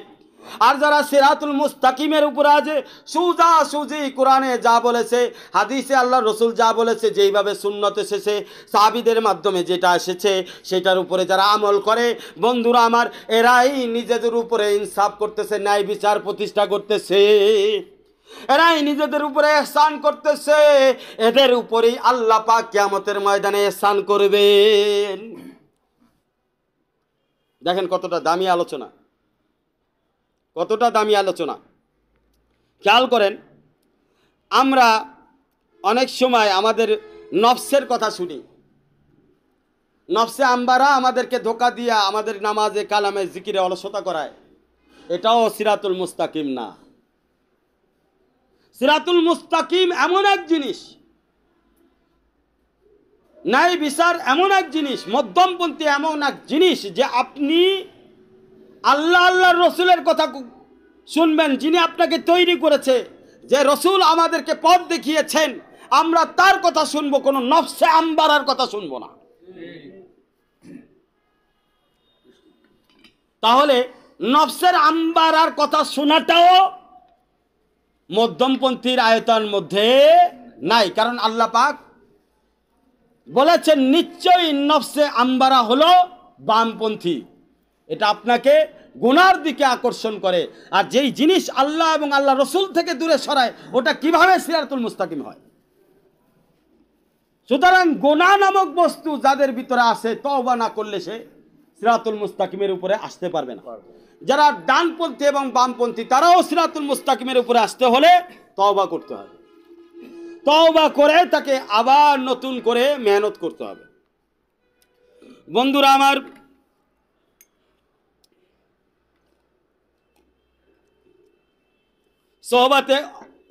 আর যারা সিরাতুল মুস্তাকিমের উপরে আছে সুজা সুজি কোরআনে যা বলেছে হাদিসে আল্লাহ রসুল যা বলেছে যেইভাবে সুন্নত এসেছে সাবিদের মাধ্যমে যেটা এসেছে সেটার উপরে যারা আমল করে বন্ধুরা আমার এরাই নিজেদের উপরে ইনসাফ করতেছে ন্যায় বিচার প্রতিষ্ঠা করতেছে এরাই নিজেদের উপরে স্নান করতেছে এদের উপরেই আল্লাহ পাক কিয়ামতের ময়দানে স্নান করবেন দেখেন কতটা দামি আলোচনা কতটা দামি আলোচনা খেয়াল করেন আমরা অনেক সময় আমাদের নফসের কথা শুনি নফসে আম্বারা আমাদেরকে ধোকা দিয়া আমাদের নামাজে কালামে জিকিরে অলসতা করায় এটাও সিরাতুল মুস্তাকিম না সিরাতুল মুস্তাকিম এমন এক জিনিস ন্যায় বিচার এমন এক জিনিস মধ্যমপন্থী এমন এক জিনিস যে আপনি আল্লাহ আল্লাহ রসুলের কথা শুনবেন যিনি আপনাকে তৈরি করেছে যে রসুল আমাদেরকে পথ দেখিয়েছেন আমরা তার কথা শুনবো কোনো নফসে আম্বারার কথা শুনবো না তাহলে নফসের আম্বারার কথা শোনাটাও মধ্যমপন্থীর আয়তন মধ্যে নাই কারণ আল্লাহ পাক বলেছেন নিশ্চয়ই নফসে আম্বারা হলো বামপন্থী এটা আপনাকে গুনার দিকে আকর্ষণ করে আর যেই জিনিস আল্লাহ এবং আল্লাহ রসুল থেকে দূরে সরায় ওটা কিভাবে সিরাতুল মুস্তাকিম হয় সুতরাং গোনা নামক বস্তু যাদের ভিতরে আসে তবা না করলে সে সিরাতুল মুস্তাকিমের উপরে আসতে পারবে না যারা ডানপন্থী এবং বামপন্থী তারাও সিরাতুল মুস্তাকিমের উপরে আসতে হলে তওবা করতে হবে তওবা করে তাকে আবার নতুন করে মেহনত করতে হবে বন্ধুরা আমার সোহবাতে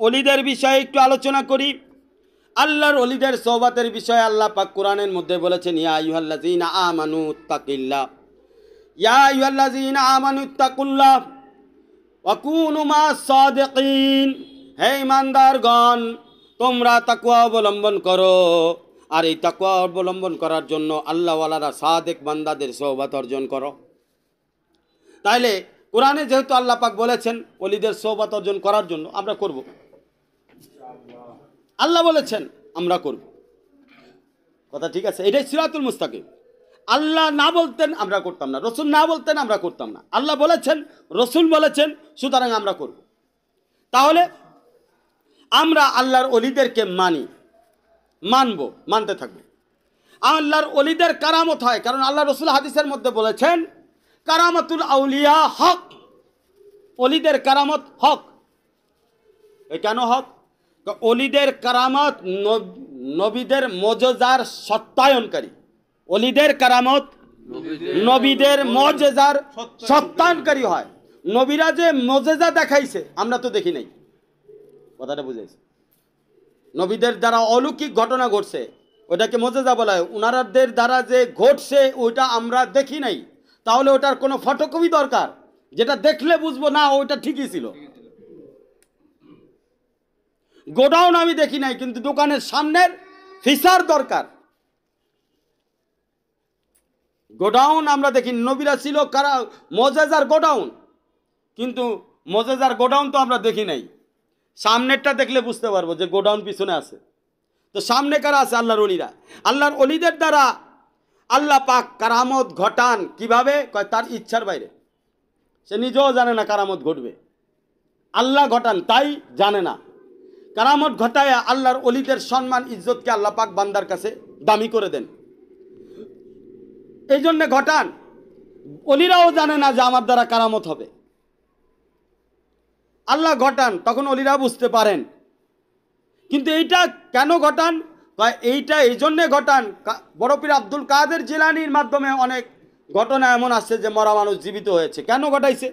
অলিদের বিষয়ে একটু আলোচনা করি আল্লাহর অলিদের সোহবাতের বিষয়ে আল্লাহ পাক কোরআনের মধ্যে বলেছেন ইয়া ইউহাল্লাজিনা আমানু তাকিল্লা তোমরা তাকুয়া অবলম্বন করো আর এই তাকুয়া অবলম্বন করার জন্য আল্লাহওয়ালারা সাদেক বান্দাদের সৌবাত অর্জন করো তাইলে কোরআনে যেহেতু আল্লাহ পাক বলেছেন অলিদের সৌবাত অর্জন করার জন্য আমরা করব আল্লাহ বলেছেন আমরা করব কথা ঠিক আছে এটাই সিরাতুল মুস্তাকিম আল্লাহ না বলতেন আমরা করতাম না রসুল না বলতেন আমরা করতাম না আল্লাহ বলেছেন রসুল বলেছেন সুতরাং আমরা করব তাহলে আমরা আল্লাহর অলিদেরকে মানি মানব মানতে থাকব আল্লাহর অলিদের কারামত হয় কারণ আল্লাহ রসুল হাদিসের মধ্যে বলেছেন কারামতুল আউলিয়া হক অলিদের কারামত হক এ কেন হক অলিদের কারামত নবীদের মজজার সত্যায়নকারী অলিদের কারামত নবীদের মজেজার সত্যায়নকারী হয় নবীরা যে মজেজা দেখাইছে আমরা তো দেখি নাই কথাটা বুঝাইছে নবীদের দ্বারা অলৌকিক ঘটনা ঘটছে ওটাকে মজেজা বলা হয় উনারাদের দ্বারা যে ঘটছে ওইটা আমরা দেখি নাই তাহলে ওটার কোনো ফটোকপি দরকার যেটা দেখলে বুঝবো না ওইটা ঠিকই ছিল গোডাউন আমি দেখি নাই কিন্তু দোকানের সামনের ফিসার দরকার গোডাউন আমরা দেখি নবীরা ছিল কারা মজেজার গোডাউন কিন্তু মজেজার গোডাউন তো আমরা দেখি নাই সামনেরটা দেখলে বুঝতে পারবো যে গোডাউন পিছনে আছে তো সামনে কারা আছে আল্লাহর অলিরা আল্লাহর অলিদের দ্বারা আল্লাহ পাক কারামত ঘটান কিভাবে তার ইচ্ছার বাইরে সে নিজেও জানে না কারামত ঘটবে আল্লাহ ঘটান তাই জানে না কারামত ঘটায় আল্লাহর অলিদের সম্মান ইজ্জতকে আল্লাহ পাক বান্দার কাছে দামি করে দেন এই জন্যে ঘটান অলিরাও জানে না যে আমার দ্বারা কারামত হবে আল্লাহ ঘটান তখন অলিরা বুঝতে পারেন কিন্তু এইটা কেন ঘটান এইটা এই জন্যে ঘটান বড়পীর আব্দুল কাদের জিলানির মাধ্যমে অনেক ঘটনা এমন আসছে যে মরা মানুষ জীবিত হয়েছে কেন ঘটাইছে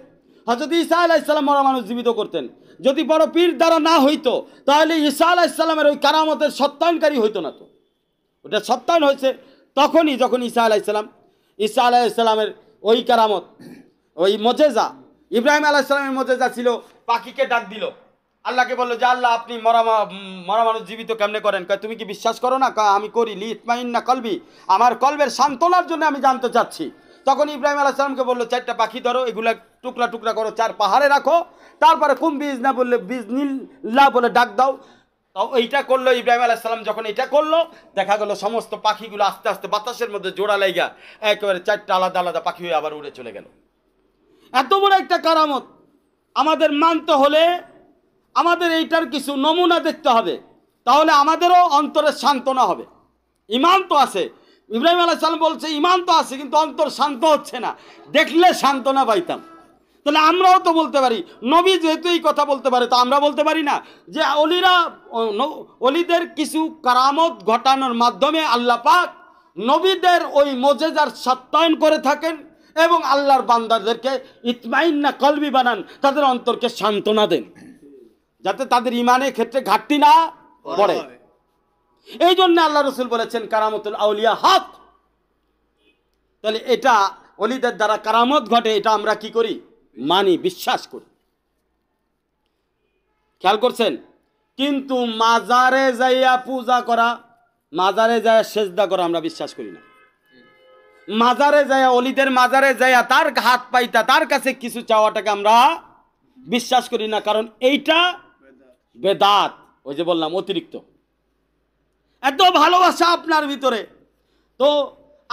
হজরত ঈসা ইসলাম মরা মানুষ জীবিত করতেন যদি বড় পীর দ্বারা না হইতো তাহলে ঈসা ইসলামের ওই কারামতের সত্যায়নকারী হইতো না তো ওটা সত্যায়ন হয়েছে তখনই যখন ঈসা ইসলাম ঈসা আলাহ ইসলামের ওই কারামত ওই মজেজা ইব্রাহিম আলাহ ইসলামের মজেজা ছিল পাখিকে ডাক দিল আল্লাহকে বললো যে আল্লাহ আপনি মরা মরা মানুষ জীবিত কেমনে করেন কয় তুমি কি বিশ্বাস করো না আমি করি লিতমাইন না কলবি আমার কলবের সান্ত্বনার জন্য আমি জানতে চাচ্ছি তখন ইব্রাহিম আলাহ সালামকে বললো চারটা পাখি ধরো এগুলো টুকরা টুকরা করো চার পাহাড়ে রাখো তারপরে কুম বীজ না বললে বীজ নীল লা বলে ডাক দাও তাও এইটা করলো ইব্রাহিম আলাইসাল্লাম যখন এটা করলো দেখা গেলো সমস্ত পাখিগুলো আস্তে আস্তে বাতাসের মধ্যে জোড়া লেগা একেবারে চারটা আলাদা আলাদা পাখি হয়ে আবার উড়ে চলে গেল এত বড় একটা কারামত আমাদের মানতে হলে আমাদের এইটার কিছু নমুনা দেখতে হবে তাহলে আমাদেরও অন্তরের সান্ত্বনা হবে ইমান তো আছে ইব্রাহিম আলাইসাল্লাম বলছে ইমান তো আছে কিন্তু অন্তর শান্ত হচ্ছে না দেখলে সান্ত্বনা পাইতাম তাহলে আমরাও তো বলতে পারি নবী যেহেতু এই কথা বলতে পারে তো আমরা বলতে পারি না যে অলিরা অলিদের কিছু কারামত ঘটানোর মাধ্যমে আল্লাহ পাক নবীদের ওই মজেজার সত্যায়ন করে থাকেন এবং আল্লাহর বান্দাদেরকে ইতমাইন্না কলবি বানান তাদের অন্তরকে সান্ত্বনা দেন যাতে তাদের ইমানের ক্ষেত্রে ঘাটতি না পড়ে এই জন্য আল্লাহ রসুল বলেছেন কারামতুল আউলিয়া হক তাহলে এটা অলিদের দ্বারা কারামত ঘটে এটা আমরা কি করি মানি বিশ্বাস করি খেয়াল করছেন কিন্তু মাজারে যাইয়া পূজা করা মাজারে যাইয়া সেজদা করা আমরা বিশ্বাস করি না মাজারে যাইয়া অলিদের মাজারে যাইয়া তার হাত পাইতা তার কাছে কিছু চাওয়াটাকে আমরা বিশ্বাস করি না কারণ এইটা বেদাত ওই যে বললাম অতিরিক্ত এত ভালোবাসা আপনার ভিতরে তো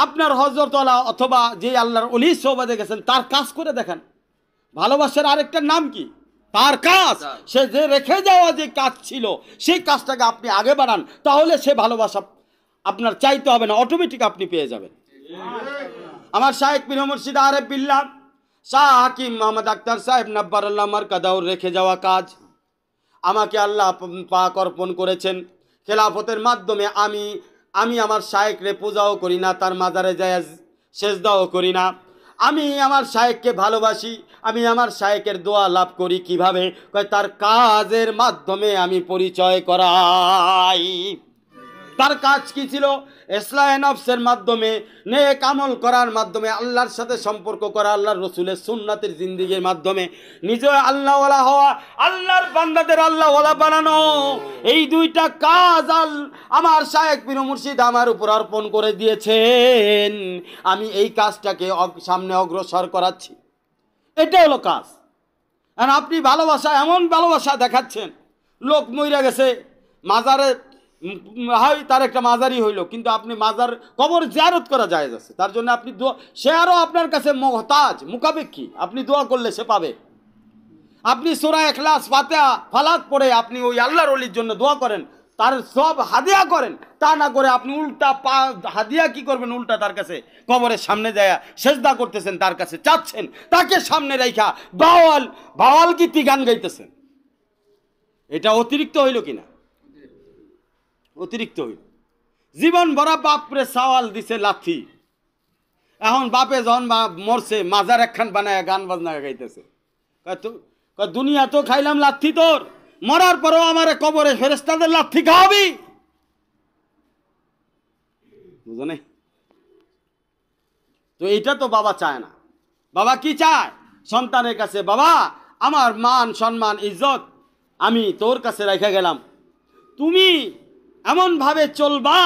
আপনার হজরতলা অথবা যে আল্লাহর অলি সোবাদে গেছেন তার কাজ করে দেখান ভালোবাসার আরেকটা নাম কি তার কাজ সে যে রেখে যাওয়া যে কাজ ছিল সেই কাজটাকে আপনি আগে বাড়ান তাহলে সে ভালোবাসা আপনার চাইতে হবে না অটোমেটিক আপনি পেয়ে যাবেন আমার শাহেক বিন মুর্শিদ আরে বিল্লাম শাহ হাকিম মোহাম্মদ আক্তার সাহেব নাব্বারুল্লাহ আমার কাদাউর রেখে যাওয়া কাজ আমাকে আল্লাহ পাক অর্পণ করেছেন খেলাফতের মাধ্যমে আমি আমি আমার রে পূজাও করি না তার মাজারে যায় সেজদাও করি না আমি আমার শাহেককে ভালোবাসি আমি আমার শায়েকের দোয়া লাভ করি কিভাবে তার কাজের মাধ্যমে আমি পরিচয় করাই তার কাজ কি ছিল এসলায়ন অফসের মাধ্যমে নে কামল করার মাধ্যমে আল্লাহর সাথে সম্পর্ক করা আল্লাহর রসুলের সুন্নাতের জিন্দিগির মাধ্যমে নিজে আল্লাহওয়ালা হওয়া আল্লাহর বান্দাদের আল্লাহওয়ালা বানানো এই দুইটা কাজ আল আমার শায়েক পীর মুর্শিদ আমার উপর অর্পণ করে দিয়েছেন আমি এই কাজটাকে সামনে অগ্রসর করাচ্ছি এটা হলো কাজ আর আপনি ভালোবাসা এমন ভালোবাসা দেখাচ্ছেন লোক মইরা গেছে মাজারে হয় তার একটা মাজারই হইল কিন্তু আপনি মাজার কবর জিয়ারত করা যায় যাচ্ছে তার জন্য আপনি দোয়া সে আরও আপনার কাছে মহতাজ মুখাপেক্ষি আপনি দোয়া করলে সে পাবে আপনি সোরা এখলাস পাতে ফালাক পড়ে আপনি ওই আল্লাহর অলির জন্য দোয়া করেন তার সব হাদিয়া করেন তা না করে আপনি উল্টা পা হাদিয়া কি করবেন উল্টা তার কাছে কবরের সামনে যায় সেজদা করতেছেন তার কাছে চাচ্ছেন তাকে সামনে রেখা বাওয়াল বাওয়াল গীতি গান গাইতেছেন এটা অতিরিক্ত হইল কিনা অতিরিক্ত হইল জীবন ভরা বাপরে সাওয়াল দিছে লাথি এখন বাপে যখন মরছে মাজার একখান বানায় গান বাজনা গাইতেছে দুনিয়া তো খাইলাম লাথি তোর মরার পরও আমার কবরে ফেরেস্তাদের লাথি খাওয়াবি বুঝলেন তো এটা তো বাবা চায় না বাবা কি চায় সন্তানের কাছে বাবা আমার মান সম্মান ইজ্জত আমি তোর কাছে রেখে গেলাম তুমি এমনভাবে চলবা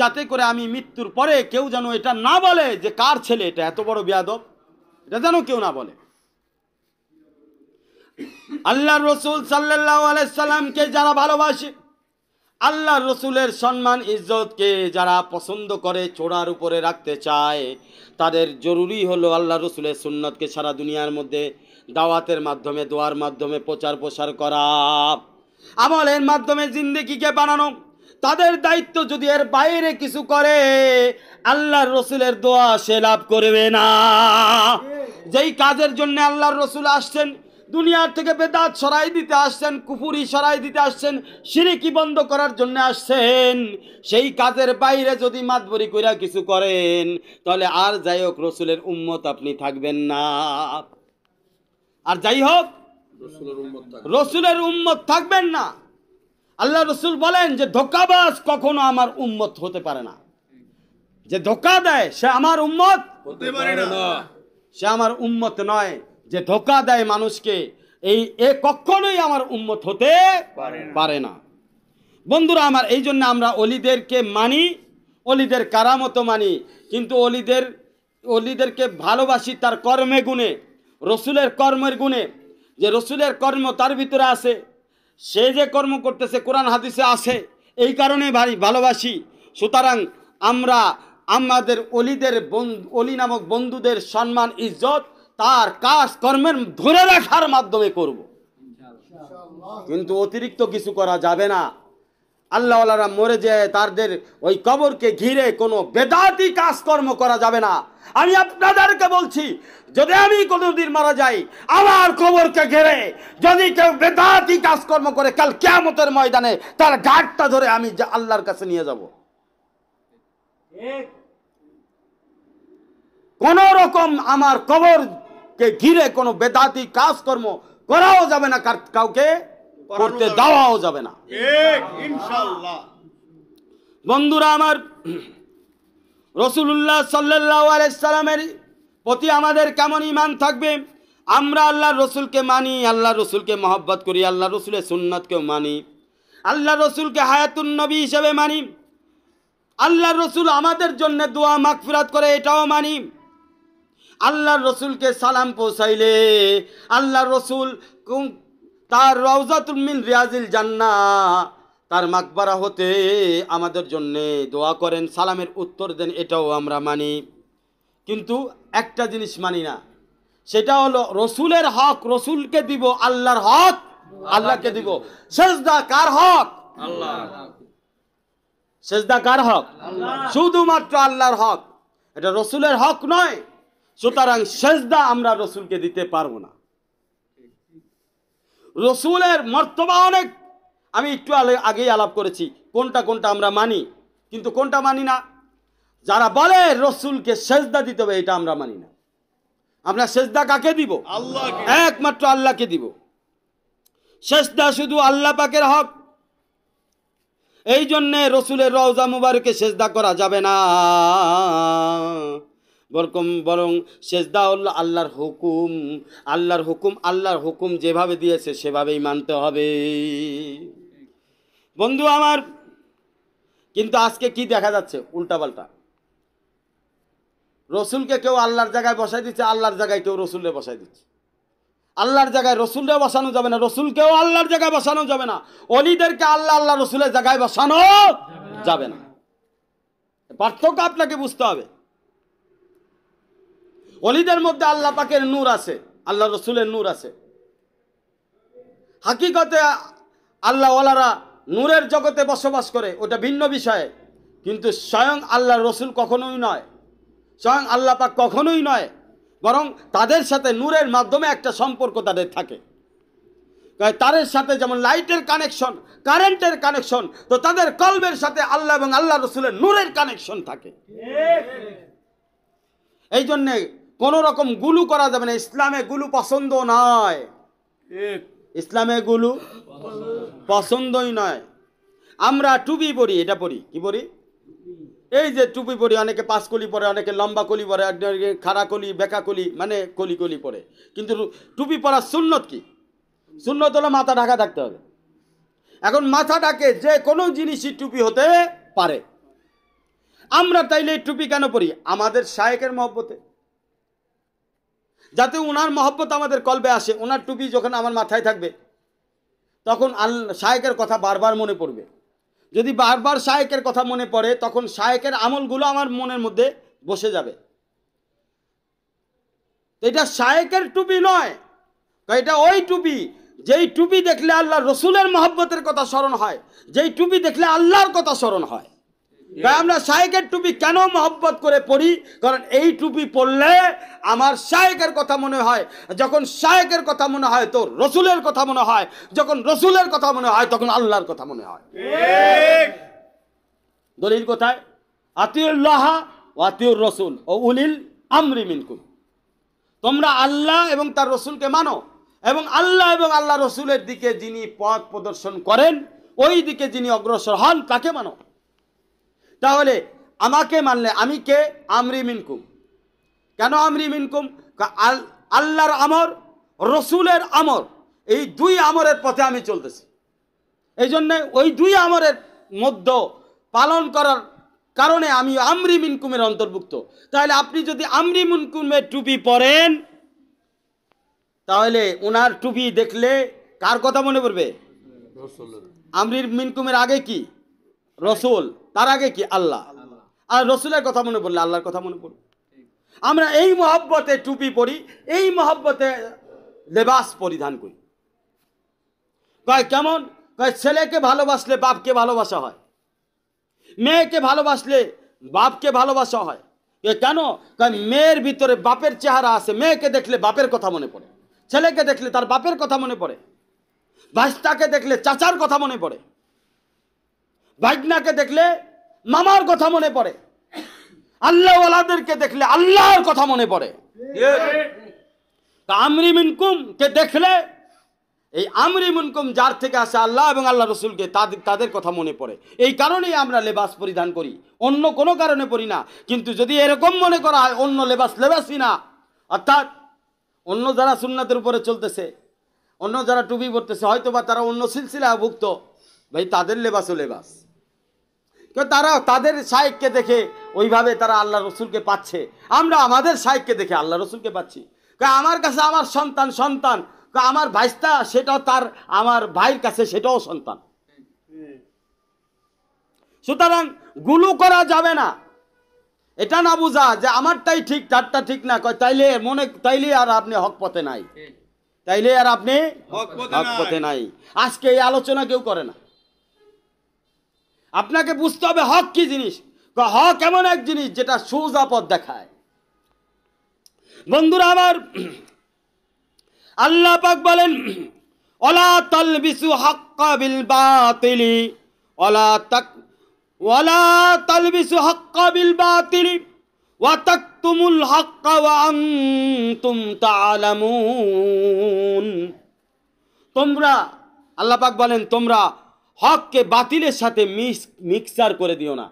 যাতে করে আমি মৃত্যুর পরে কেউ যেন এটা না বলে যে কার ছেলে এটা এত বড় বিয়াদব এটা যেন কেউ না বলে আল্লাহ রসুল সাল্লাহ আলাইসাল্লামকে যারা ভালোবাসে আল্লাহ রসুলের সম্মান ইজ্জতকে যারা পছন্দ করে চোড়ার উপরে রাখতে চায় তাদের জরুরি হলো আল্লাহ রসুলের সুন্নতকে সারা দুনিয়ার মধ্যে দাওয়াতের মাধ্যমে দোয়ার মাধ্যমে প্রচার প্রসার করা আমলের মাধ্যমে জিন্দিগিকে বানানো তাদের দায়িত্ব যদি এর বাইরে কিছু করে আল্লাহর রসুলের দোয়া সে লাভ করবে না যেই কাজের জন্য আল্লাহর রসুল আসছেন দুনিয়ার থেকে বেদাত সরাই দিতে আসছেন কুফুরি সরাই দিতে আসছেন সিঁড়ি বন্ধ করার জন্য আসছেন সেই কাজের বাইরে যদি মাতবরি কইরা কিছু করেন তাহলে আর যাই হোক রসুলের উম্মত আপনি থাকবেন না আর যাই হোক রসুলের উম্মত থাকবেন না আল্লাহ রসুল বলেন যে ধোকাবাস কখনো আমার উম্মত হতে পারে না যে ধোকা দেয় সে আমার উম্মত হতে পারে না সে আমার উম্মত নয় যে ধোকা দেয় মানুষকে এই এ কখনোই আমার উন্মত হতে পারে না বন্ধুরা আমার এই জন্য আমরা অলিদেরকে মানি অলিদের কারামতো মানি কিন্তু অলিদের অলিদেরকে ভালোবাসি তার কর্মে গুণে রসুলের কর্মের গুণে যে রসুলের কর্ম তার ভিতরে আছে সে যে কর্ম করতেছে কোরআন হাদিসে আছে এই কারণে ভাই ভালোবাসি সুতরাং আমরা আমাদের অলিদের অলি নামক বন্ধুদের সম্মান ইজ্জত তার কাজ কর্মের ধরে রাখার মাধ্যমে করব। কিন্তু অতিরিক্ত কিছু করা যাবে না আল্লাহওয়ালারা মরে যায় তাদের ওই কবরকে ঘিরে কোনো বেদাতি কাজকর্ম করা যাবে না আমি আপনাদেরকে বলছি যদি আমি কোনোদিন মারা যাই আমার কবরকে ঘিরে যদি কেউ বেদাতি কাজকর্ম করে কাল কেমতের ময়দানে তার গাঢ়টা ধরে আমি আল্লাহর কাছে নিয়ে যাব কোন রকম আমার কবর কে ঘিরে কোনো বেদাতি কাজকর্ম করাও যাবে না কাউকে করতে দেওয়াও যাবে না বন্ধুরা আমার রসুল্লাহ সাল্লাহ প্রতি আমাদের কেমন ইমান থাকবে আমরা আল্লাহ রসুলকে মানি আল্লাহ রসুলকে মহব্বত করি আল্লাহ রসুলের সুন্নাতকেও মানি আল্লাহ রসুলকে হায়াতুল নবী হিসেবে মানি আল্লাহ রসুল আমাদের জন্য দোয়া মাকফিরাত করে এটাও মানি আল্লাহ রসুলকে সালাম পৌঁছাইলে আল্লাহ রসুল তার রওজাতুল মিন রিয়াজিল জান্না তার মাকবারা হতে আমাদের জন্যে দোয়া করেন সালামের উত্তর দেন এটাও আমরা মানি কিন্তু একটা জিনিস মানি না সেটা হলো রসুলের হক রসুলকে দিব আল্লাহর হক আল্লাহকে দিব সেজদা কার হক আল্লাহ সেজদা কার হক শুধুমাত্র আল্লাহর হক এটা রসুলের হক নয় সুতরাং সেজদা আমরা রসুলকে দিতে পারবো না রসুলের মর্তবা অনেক আমি একটু আগেই আলাপ করেছি কোনটা কোনটা আমরা মানি কিন্তু কোনটা মানি না যারা বলে রসুলকে সেজদা দিতে হবে এটা আমরা মানি না আমরা সেজদা কাকে দিব আল্লাহ একমাত্র আল্লাহকে দিব সেজদা শুধু আল্লাহ পাকের হক এই জন্যে রসুলের রওজা মুবারকে সেজদা করা যাবে না বরকম বরং সেজদা হল আল্লাহর হুকুম আল্লাহর হুকুম আল্লাহর হুকুম যেভাবে দিয়েছে সেভাবেই মানতে হবে বন্ধু আমার কিন্তু আজকে কি দেখা যাচ্ছে উল্টাপাল্টা রসুলকে কেউ আল্লাহর জায়গায় বসাই দিচ্ছে আল্লাহর জায়গায় কেউ রসুলে বসাই দিচ্ছে আল্লাহর জায়গায় রসুলরে বসানো যাবে না রসুলকেও আল্লাহর জায়গায় বসানো যাবে না অলিদেরকে আল্লাহ আল্লাহ রসুলের জায়গায় বসানো যাবে না পার্থক্য আপনাকে বুঝতে হবে অলিদের মধ্যে আল্লাহ পাকের নূর আছে আল্লাহ রসুলের নূর আছে হাকিকতে আল্লাহ ওলারা নূরের জগতে বসবাস করে ওটা ভিন্ন বিষয়ে কিন্তু স্বয়ং আল্লাহ রসুল কখনোই নয় স্বয়ং আল্লাহ পাক কখনোই নয় বরং তাদের সাথে নূরের মাধ্যমে একটা সম্পর্ক তাদের থাকে তাদের সাথে যেমন লাইটের কানেকশন কারেন্টের কানেকশন তো তাদের কলবের সাথে আল্লাহ এবং আল্লাহ রসুলের নূরের কানেকশন থাকে এই জন্যে কোনো রকম গুলু করা যাবে না ইসলামে গুলু পছন্দ নয় ইসলামে গুলু পছন্দই নয় আমরা টুপি পরি এটা পরি কি পরি এই যে টুপি পরি অনেকে পাঁচ কলি পরে অনেকে লম্বা কলি পরে অনেকে খাড়া কলি বেকা কলি মানে কলি কলি পরে কিন্তু টুপি পরার সুন্নত কি সুন্নত হলে মাথা ঢাকা থাকতে হবে এখন মাথা ঢাকে যে কোনো জিনিসই টুপি হতে পারে আমরা তাইলে টুপি কেন পরি আমাদের শায়কের মহব্বতে যাতে ওনার মহব্বত আমাদের কলবে আসে ওনার টুপি যখন আমার মাথায় থাকবে তখন আল শায়েকের কথা বারবার মনে পড়বে যদি বারবার শায়েকের কথা মনে পড়ে তখন শায়েকের আমলগুলো আমার মনের মধ্যে বসে যাবে এটা শায়েকের টুপি নয় এটা ওই টুপি যেই টুপি দেখলে আল্লাহ রসুলের মহব্বতের কথা স্মরণ হয় যেই টুপি দেখলে আল্লাহর কথা স্মরণ হয় তাই আমরা শাহেকের টুপি কেন মহব্বত করে পড়ি কারণ এই টুপি পড়লে আমার শাহেকের কথা মনে হয় যখন শাহেকের কথা মনে হয় তো রসুলের কথা মনে হয় যখন রসুলের কথা মনে হয় তখন আল্লাহর কথা মনে হয় দলিল কোথায় আতিউল্লাহা ও আতিউর রসুল ও উলিল আমরি মিনকুম তোমরা আল্লাহ এবং তার রসুলকে মানো এবং আল্লাহ এবং আল্লাহ রসুলের দিকে যিনি পথ প্রদর্শন করেন ওই দিকে যিনি অগ্রসর হন তাকে মানো তাহলে আমাকে মানলে আমি কে আমরি মিনকুম কেন আমরি মিনকুম আল্লাহর আমর রসুলের আমর এই দুই আমরের পথে আমি চলতেছি এই জন্যে ওই দুই আমরের মধ্য পালন করার কারণে আমি আমরি মিনকুমের অন্তর্ভুক্ত তাহলে আপনি যদি আমরি মিনকুমের টুপি পরেন তাহলে ওনার টুপি দেখলে কার কথা মনে পড়বে আমরির মিনকুমের আগে কি রসুল তার আগে কি আল্লাহ আর রসুলের কথা মনে পড়লে আল্লাহর কথা মনে পড়ল আমরা এই মহব্বতে টুপি পরি এই মহব্বতে লেবাস পরিধান করি কয় কেমন কয় ছেলেকে ভালোবাসলে বাপকে ভালোবাসা হয় মেয়েকে ভালোবাসলে বাপকে ভালোবাসা হয় কেন মেয়ের ভিতরে বাপের চেহারা আছে মেয়েকে দেখলে বাপের কথা মনে পড়ে ছেলেকে দেখলে তার বাপের কথা মনে পড়ে ভাস্তাকে দেখলে চাচার কথা মনে পড়ে বাইকনাকে দেখলে মামার কথা মনে পড়ে আল্লাহওয়ালাদেরকে দেখলে আল্লাহর কথা মনে পড়ে আমরি মিনকুম কে দেখলে এই আমরি মুনকুম যার থেকে আসে আল্লাহ এবং আল্লাহ রসুলকে তাদের তাদের কথা মনে পড়ে এই কারণেই আমরা লেবাস পরিধান করি অন্য কোনো কারণে পড়ি না কিন্তু যদি এরকম মনে করা হয় অন্য লেবাস লেবাসই না অর্থাৎ অন্য যারা সুন্নাতের উপরে চলতেছে অন্য যারা টুপি পড়তেছে হয়তো বা তারা অন্য ভুক্ত ভাই তাদের লেবাসও লেবাস তারা তাদের শায়েককে দেখে ওইভাবে তারা আল্লাহ রসুলকে পাচ্ছে আমরা আমাদের শায়েককে দেখে আল্লাহ রসুলকে পাচ্ছি আমার কাছে আমার সন্তান সন্তান আমার ভাইস্তা সেটাও তার আমার ভাইয়ের কাছে সেটাও সন্তান সুতরাং গুলু করা যাবে না এটা না বুঝা যে আমারটাই ঠিক তারটা ঠিক না কয় তাইলে মনে তাইলে আর আপনি হক পথে নাই তাইলে আর আপনি হক পথে নাই আজকে এই আলোচনা কেউ করে না আপনাকে বুঝতে হবে হক কি জিনিস হক এমন এক জিনিস যেটা সোজা পথ দেখায় বন্ধুরা আমার আল্লাহ পাক বলেন অলা বিসু হাক্কা বিল বাতিলি অলা তাক ওয়ালা বিসু হাক্কা বিল বাতিলি ওয়া তাকতুমুল হাক্কা ওয়া আনতুম তাআলামুন তোমরা আল্লাহ পাক বলেন তোমরা হককে বাতিলের সাথে মিক্স মিক্সার করে দিও না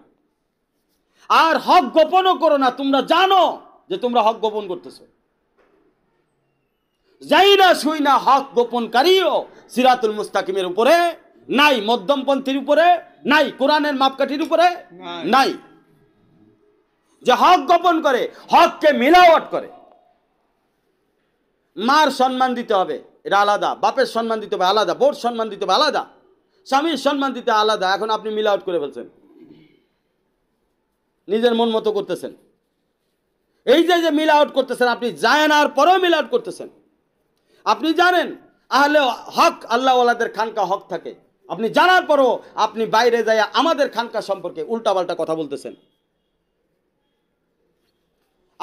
আর হক গোপনও করো না তোমরা জানো যে তোমরা হক গোপন করতেছ যাই না শুই না হক গোপনকারীও সিরাতুল মুস্তাকিমের উপরে নাই মধ্যমপন্থীর উপরে নাই কোরআনের মাপকাঠির উপরে নাই যে হক গোপন করে হককে মিলাওয়াট করে মার সম্মান দিতে হবে এটা আলাদা বাপের সম্মান দিতে হবে আলাদা বোর সম্মান দিতে হবে আলাদা স্বামীর সম্মান দিতে আলাদা এখন আপনি মিল আউট করে ফেলছেন নিজের মন মতো করতেছেন এই যে যে মিল আউট করতেছেন আপনি যায় আর পরেও মিল আউট করতেছেন আপনি জানেন আহলে হক আল্লাহওয়ালাদের খানকা হক থাকে আপনি জানার পরও আপনি বাইরে যাইয়া আমাদের খানকা সম্পর্কে উল্টাপাল্টা কথা বলতেছেন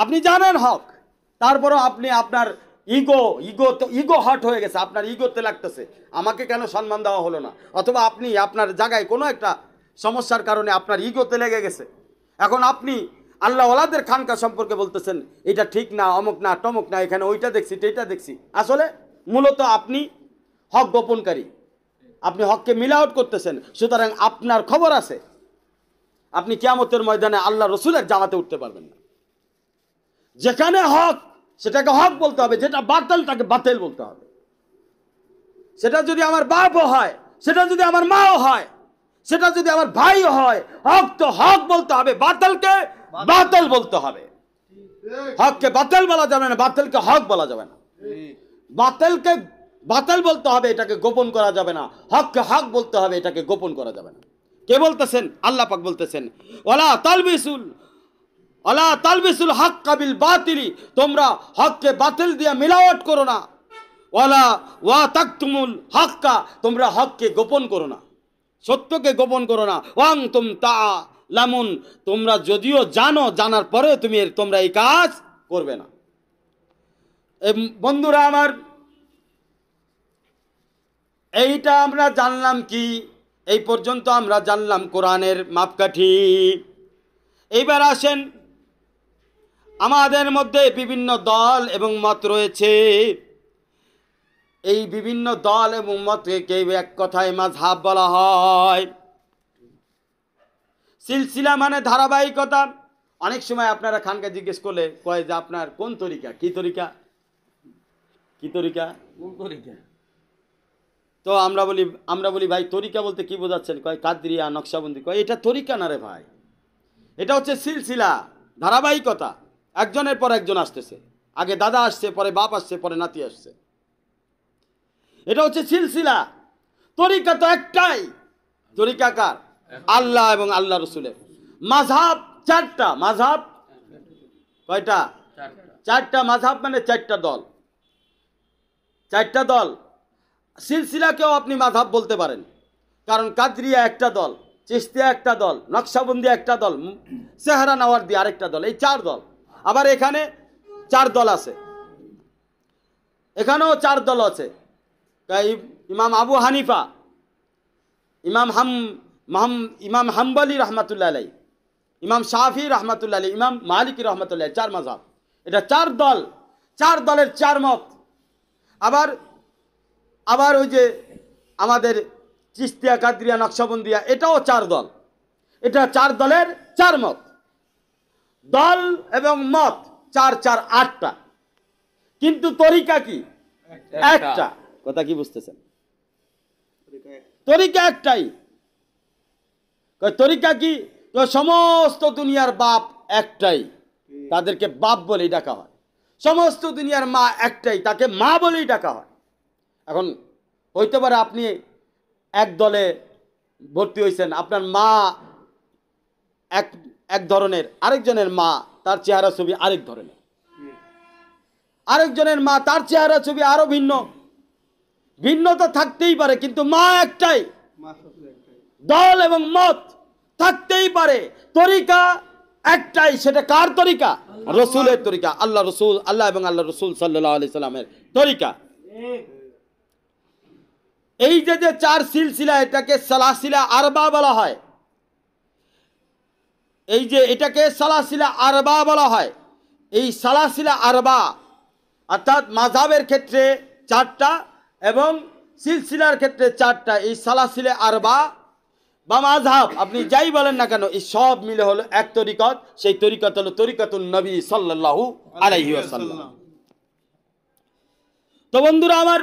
আপনি জানেন হক তারপরও আপনি আপনার ইগো ইগো তো ইগো হট হয়ে গেছে আপনার ইগোতে লাগতেছে আমাকে কেন সম্মান দেওয়া হলো না অথবা আপনি আপনার জায়গায় কোনো একটা সমস্যার কারণে আপনার ইগোতে লেগে গেছে এখন আপনি আল্লাহ ওলাদের খানকা সম্পর্কে বলতেছেন এটা ঠিক না অমুক না টমুক না এখানে ওইটা দেখছি এটা দেখছি আসলে মূলত আপনি হক গোপনকারী আপনি হককে মিল আউট করতেছেন সুতরাং আপনার খবর আছে আপনি কিয়ামতের ময়দানে আল্লাহ রসুলের জামাতে উঠতে পারবেন না যেখানে হক সেটাকে হক বলতে হবে যেটা বাতিল তাকে বাতিল বলতে হবে সেটা যদি আমার বাপও হয় সেটা যদি আমার মাও হয় সেটা যদি আমার ভাই হয় হক তো হক বলতে হবে বাতিলকে বাতিল বলতে হবে হককে বাতিল বলা যাবে না বাতিলকে হক বলা যাবে না বাতেলকে বাতিল বলতে হবে এটাকে গোপন করা যাবে না হককে হক বলতে হবে এটাকে গোপন করা যাবে না কে বলতেছেন আল্লাহ পাক বলতেছেন ওলা তালবিসুল আলা তালবিসুল হক কাবিল বাতিলি তোমরা হককে বাতিল দিয়ে মিলাওয়াট করো না ওয়ালা ওয়া তাকতুমুল হক্কা তোমরা হককে গোপন করো না সত্যকে গোপন করো না ওয়াং তুম তা লামুন তোমরা যদিও জানো জানার পরেও তুমি তোমরা এই কাজ করবে না বন্ধুরা আমার এইটা আমরা জানলাম কি এই পর্যন্ত আমরা জানলাম কোরআনের মাপকাঠি এইবার আসেন আমাদের মধ্যে বিভিন্ন দল এবং মত রয়েছে এই বিভিন্ন দল এবং মতকে কেউ এক কথায় মাঝহাব বলা হয় সিলসিলা মানে ধারাবাহিকতা অনেক সময় আপনারা খানকে জিজ্ঞেস করলে কয় যে আপনার কোন তরিকা কি তরিকা কি তরিকা কোন তরিকা তো আমরা বলি আমরা বলি ভাই তরিকা বলতে কি বোঝাচ্ছেন কয় কাদরিয়া নকশাবন্দি কয় এটা তরিকা না রে ভাই এটা হচ্ছে সিলসিলা ধারাবাহিকতা একজনের পর একজন আসতেছে আগে দাদা আসছে পরে বাপ আসছে পরে নাতি আসছে এটা হচ্ছে সিলসিলা তরিকা তো একটাই তরিকা কার আল্লাহ এবং আল্লাহ রসুলের মাঝাব চারটা মাঝাব কয়টা চারটা মাঝাব মানে চারটা দল চারটা দল সিলসিলাকেও আপনি মাধাব বলতে পারেন কারণ কাদরিয়া একটা দল চিস্তিয়া একটা দল নকশাবন্দি একটা দল সেহারা নাওয়ার দিয়ে আরেকটা দল এই চার দল আবার এখানে চার দল আছে এখানেও চার দল আছে ইমাম আবু হানিফা ইমাম হাম মাহম ইমাম হাম্বালি রহমাতুল্লাহ আলাই ইমাম শাহি রহমাতুল্লাহ আলী ইমাম মালিক রহমাতুল্লাহ চার মজাব এটা চার দল চার দলের চার মত আবার আবার ওই যে আমাদের চিস্তিয়া কাদরিয়া নকশাবন্দিয়া এটাও চার দল এটা চার দলের চার মত দল এবং মত চার চার আটটা কিন্তু তরিকা কি একটা কথা কি বুঝতেছেন তরিকা একটাই তরিকা কি সমস্ত দুনিয়ার বাপ একটাই তাদেরকে বাপ বলেই ডাকা হয় সমস্ত দুনিয়ার মা একটাই তাকে মা বলেই ডাকা হয় এখন হইতে পারে আপনি এক দলে ভর্তি হয়েছেন আপনার মা এক এক ধরনের আরেকজনের মা তার চেহারা ছবি আরেক ধরনের আরেকজনের মা তার চেহারা ছবি আরো ভিন্ন ভিন্নতা থাকতেই পারে কিন্তু মা একটাই দল এবং মত থাকতেই পারে তরিকা একটাই সেটা কার তরিকা রসুলের তরিকা আল্লাহ রসুল আল্লাহ এবং আল্লাহ রসুল সাল্লাহ সাল্লামের তরিকা হ্যাঁ। এই যে যে চার সিলসিলা এটাকে সালাসিলা আরবা বলা হয় এই যে এটাকে সালাসিলা আরবা বলা হয় এই সালাসিলা আরবা অর্থাৎ মাঝাবের ক্ষেত্রে চারটা এবং সিলসিলার ক্ষেত্রে চারটা এই সালাসিলে আরবা বা মাঝাব আপনি যাই বলেন না কেন এই সব মিলে হলো এক তরিকত সেই তরিকত হলো তরিকতুল নবী সাল্লাহ আলাইসাল্লাম তো বন্ধুরা আমার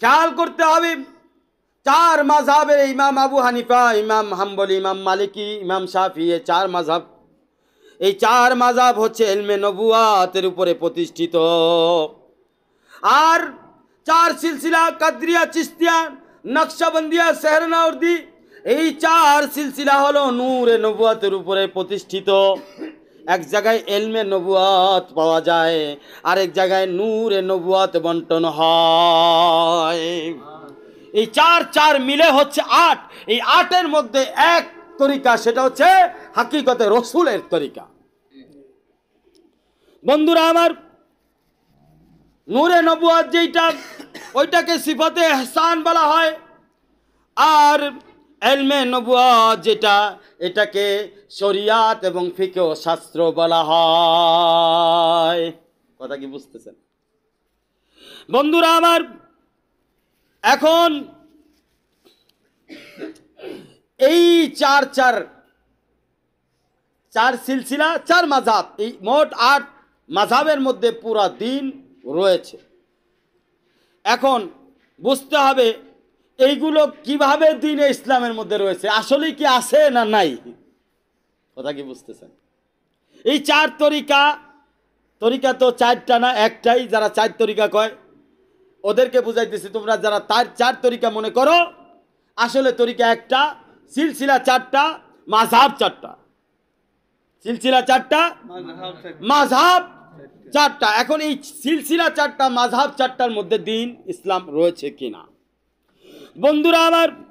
খেয়াল করতে হবে চার মাঝাবে ইমাম আবু হানিফা ইমাম হাম্বলি ইমাম মালিকি ইমাম সাফি এ চার মাঝাব এই চার মাঝাব হচ্ছে এলমে নবুয়াতের উপরে প্রতিষ্ঠিত আর চার সিলসিলা কাদ্রিয়া চিস্তিয়া নকশাবন্দিয়া সেহরনাউর্দি এই চার সিলসিলা হলো নূরে নবুয়াতের উপরে প্রতিষ্ঠিত এক জায়গায় এলমে নবুয়াত পাওয়া যায় আরেক জায়গায় নূরে নবুয়াত বন্টন হয় এই চার চার মিলে হচ্ছে আট এই আটের মধ্যে এক তরিকা সেটা হচ্ছে হাকিকতে রসুলের তরিকা বন্ধুরা আমার নূরে নবুয়াদ যেইটা ওইটাকে সিফতে এহসান বলা হয় আর এলমে নবুয়াদ যেটা এটাকে শরিয়াত এবং ফিকেও শাস্ত্র বলা হয় কথা কি বুঝতেছেন বন্ধুরা আমার এখন এই চার চার চার সিলসিলা চার মাঝাব এই মোট আট মাঝাবের মধ্যে পুরা দিন রয়েছে এখন বুঝতে হবে এইগুলো কিভাবে দিন ইসলামের মধ্যে রয়েছে আসলে কি আছে না নাই কথা কি বুঝতেছেন এই চার তরিকা তরিকা তো চারটা না একটাই যারা চার তরিকা কয় ওদেরকে দিছি তোমরা যারা তার চার তরিকা মনে করো আসলে তরিকা একটা সিলসিলা চারটা মাঝহাব চারটা সিলসিলা চারটা মাঝহাব চারটা এখন এই সিলসিলা চারটা মাঝহাব চারটার মধ্যে দিন ইসলাম রয়েছে কিনা বন্ধুরা আবার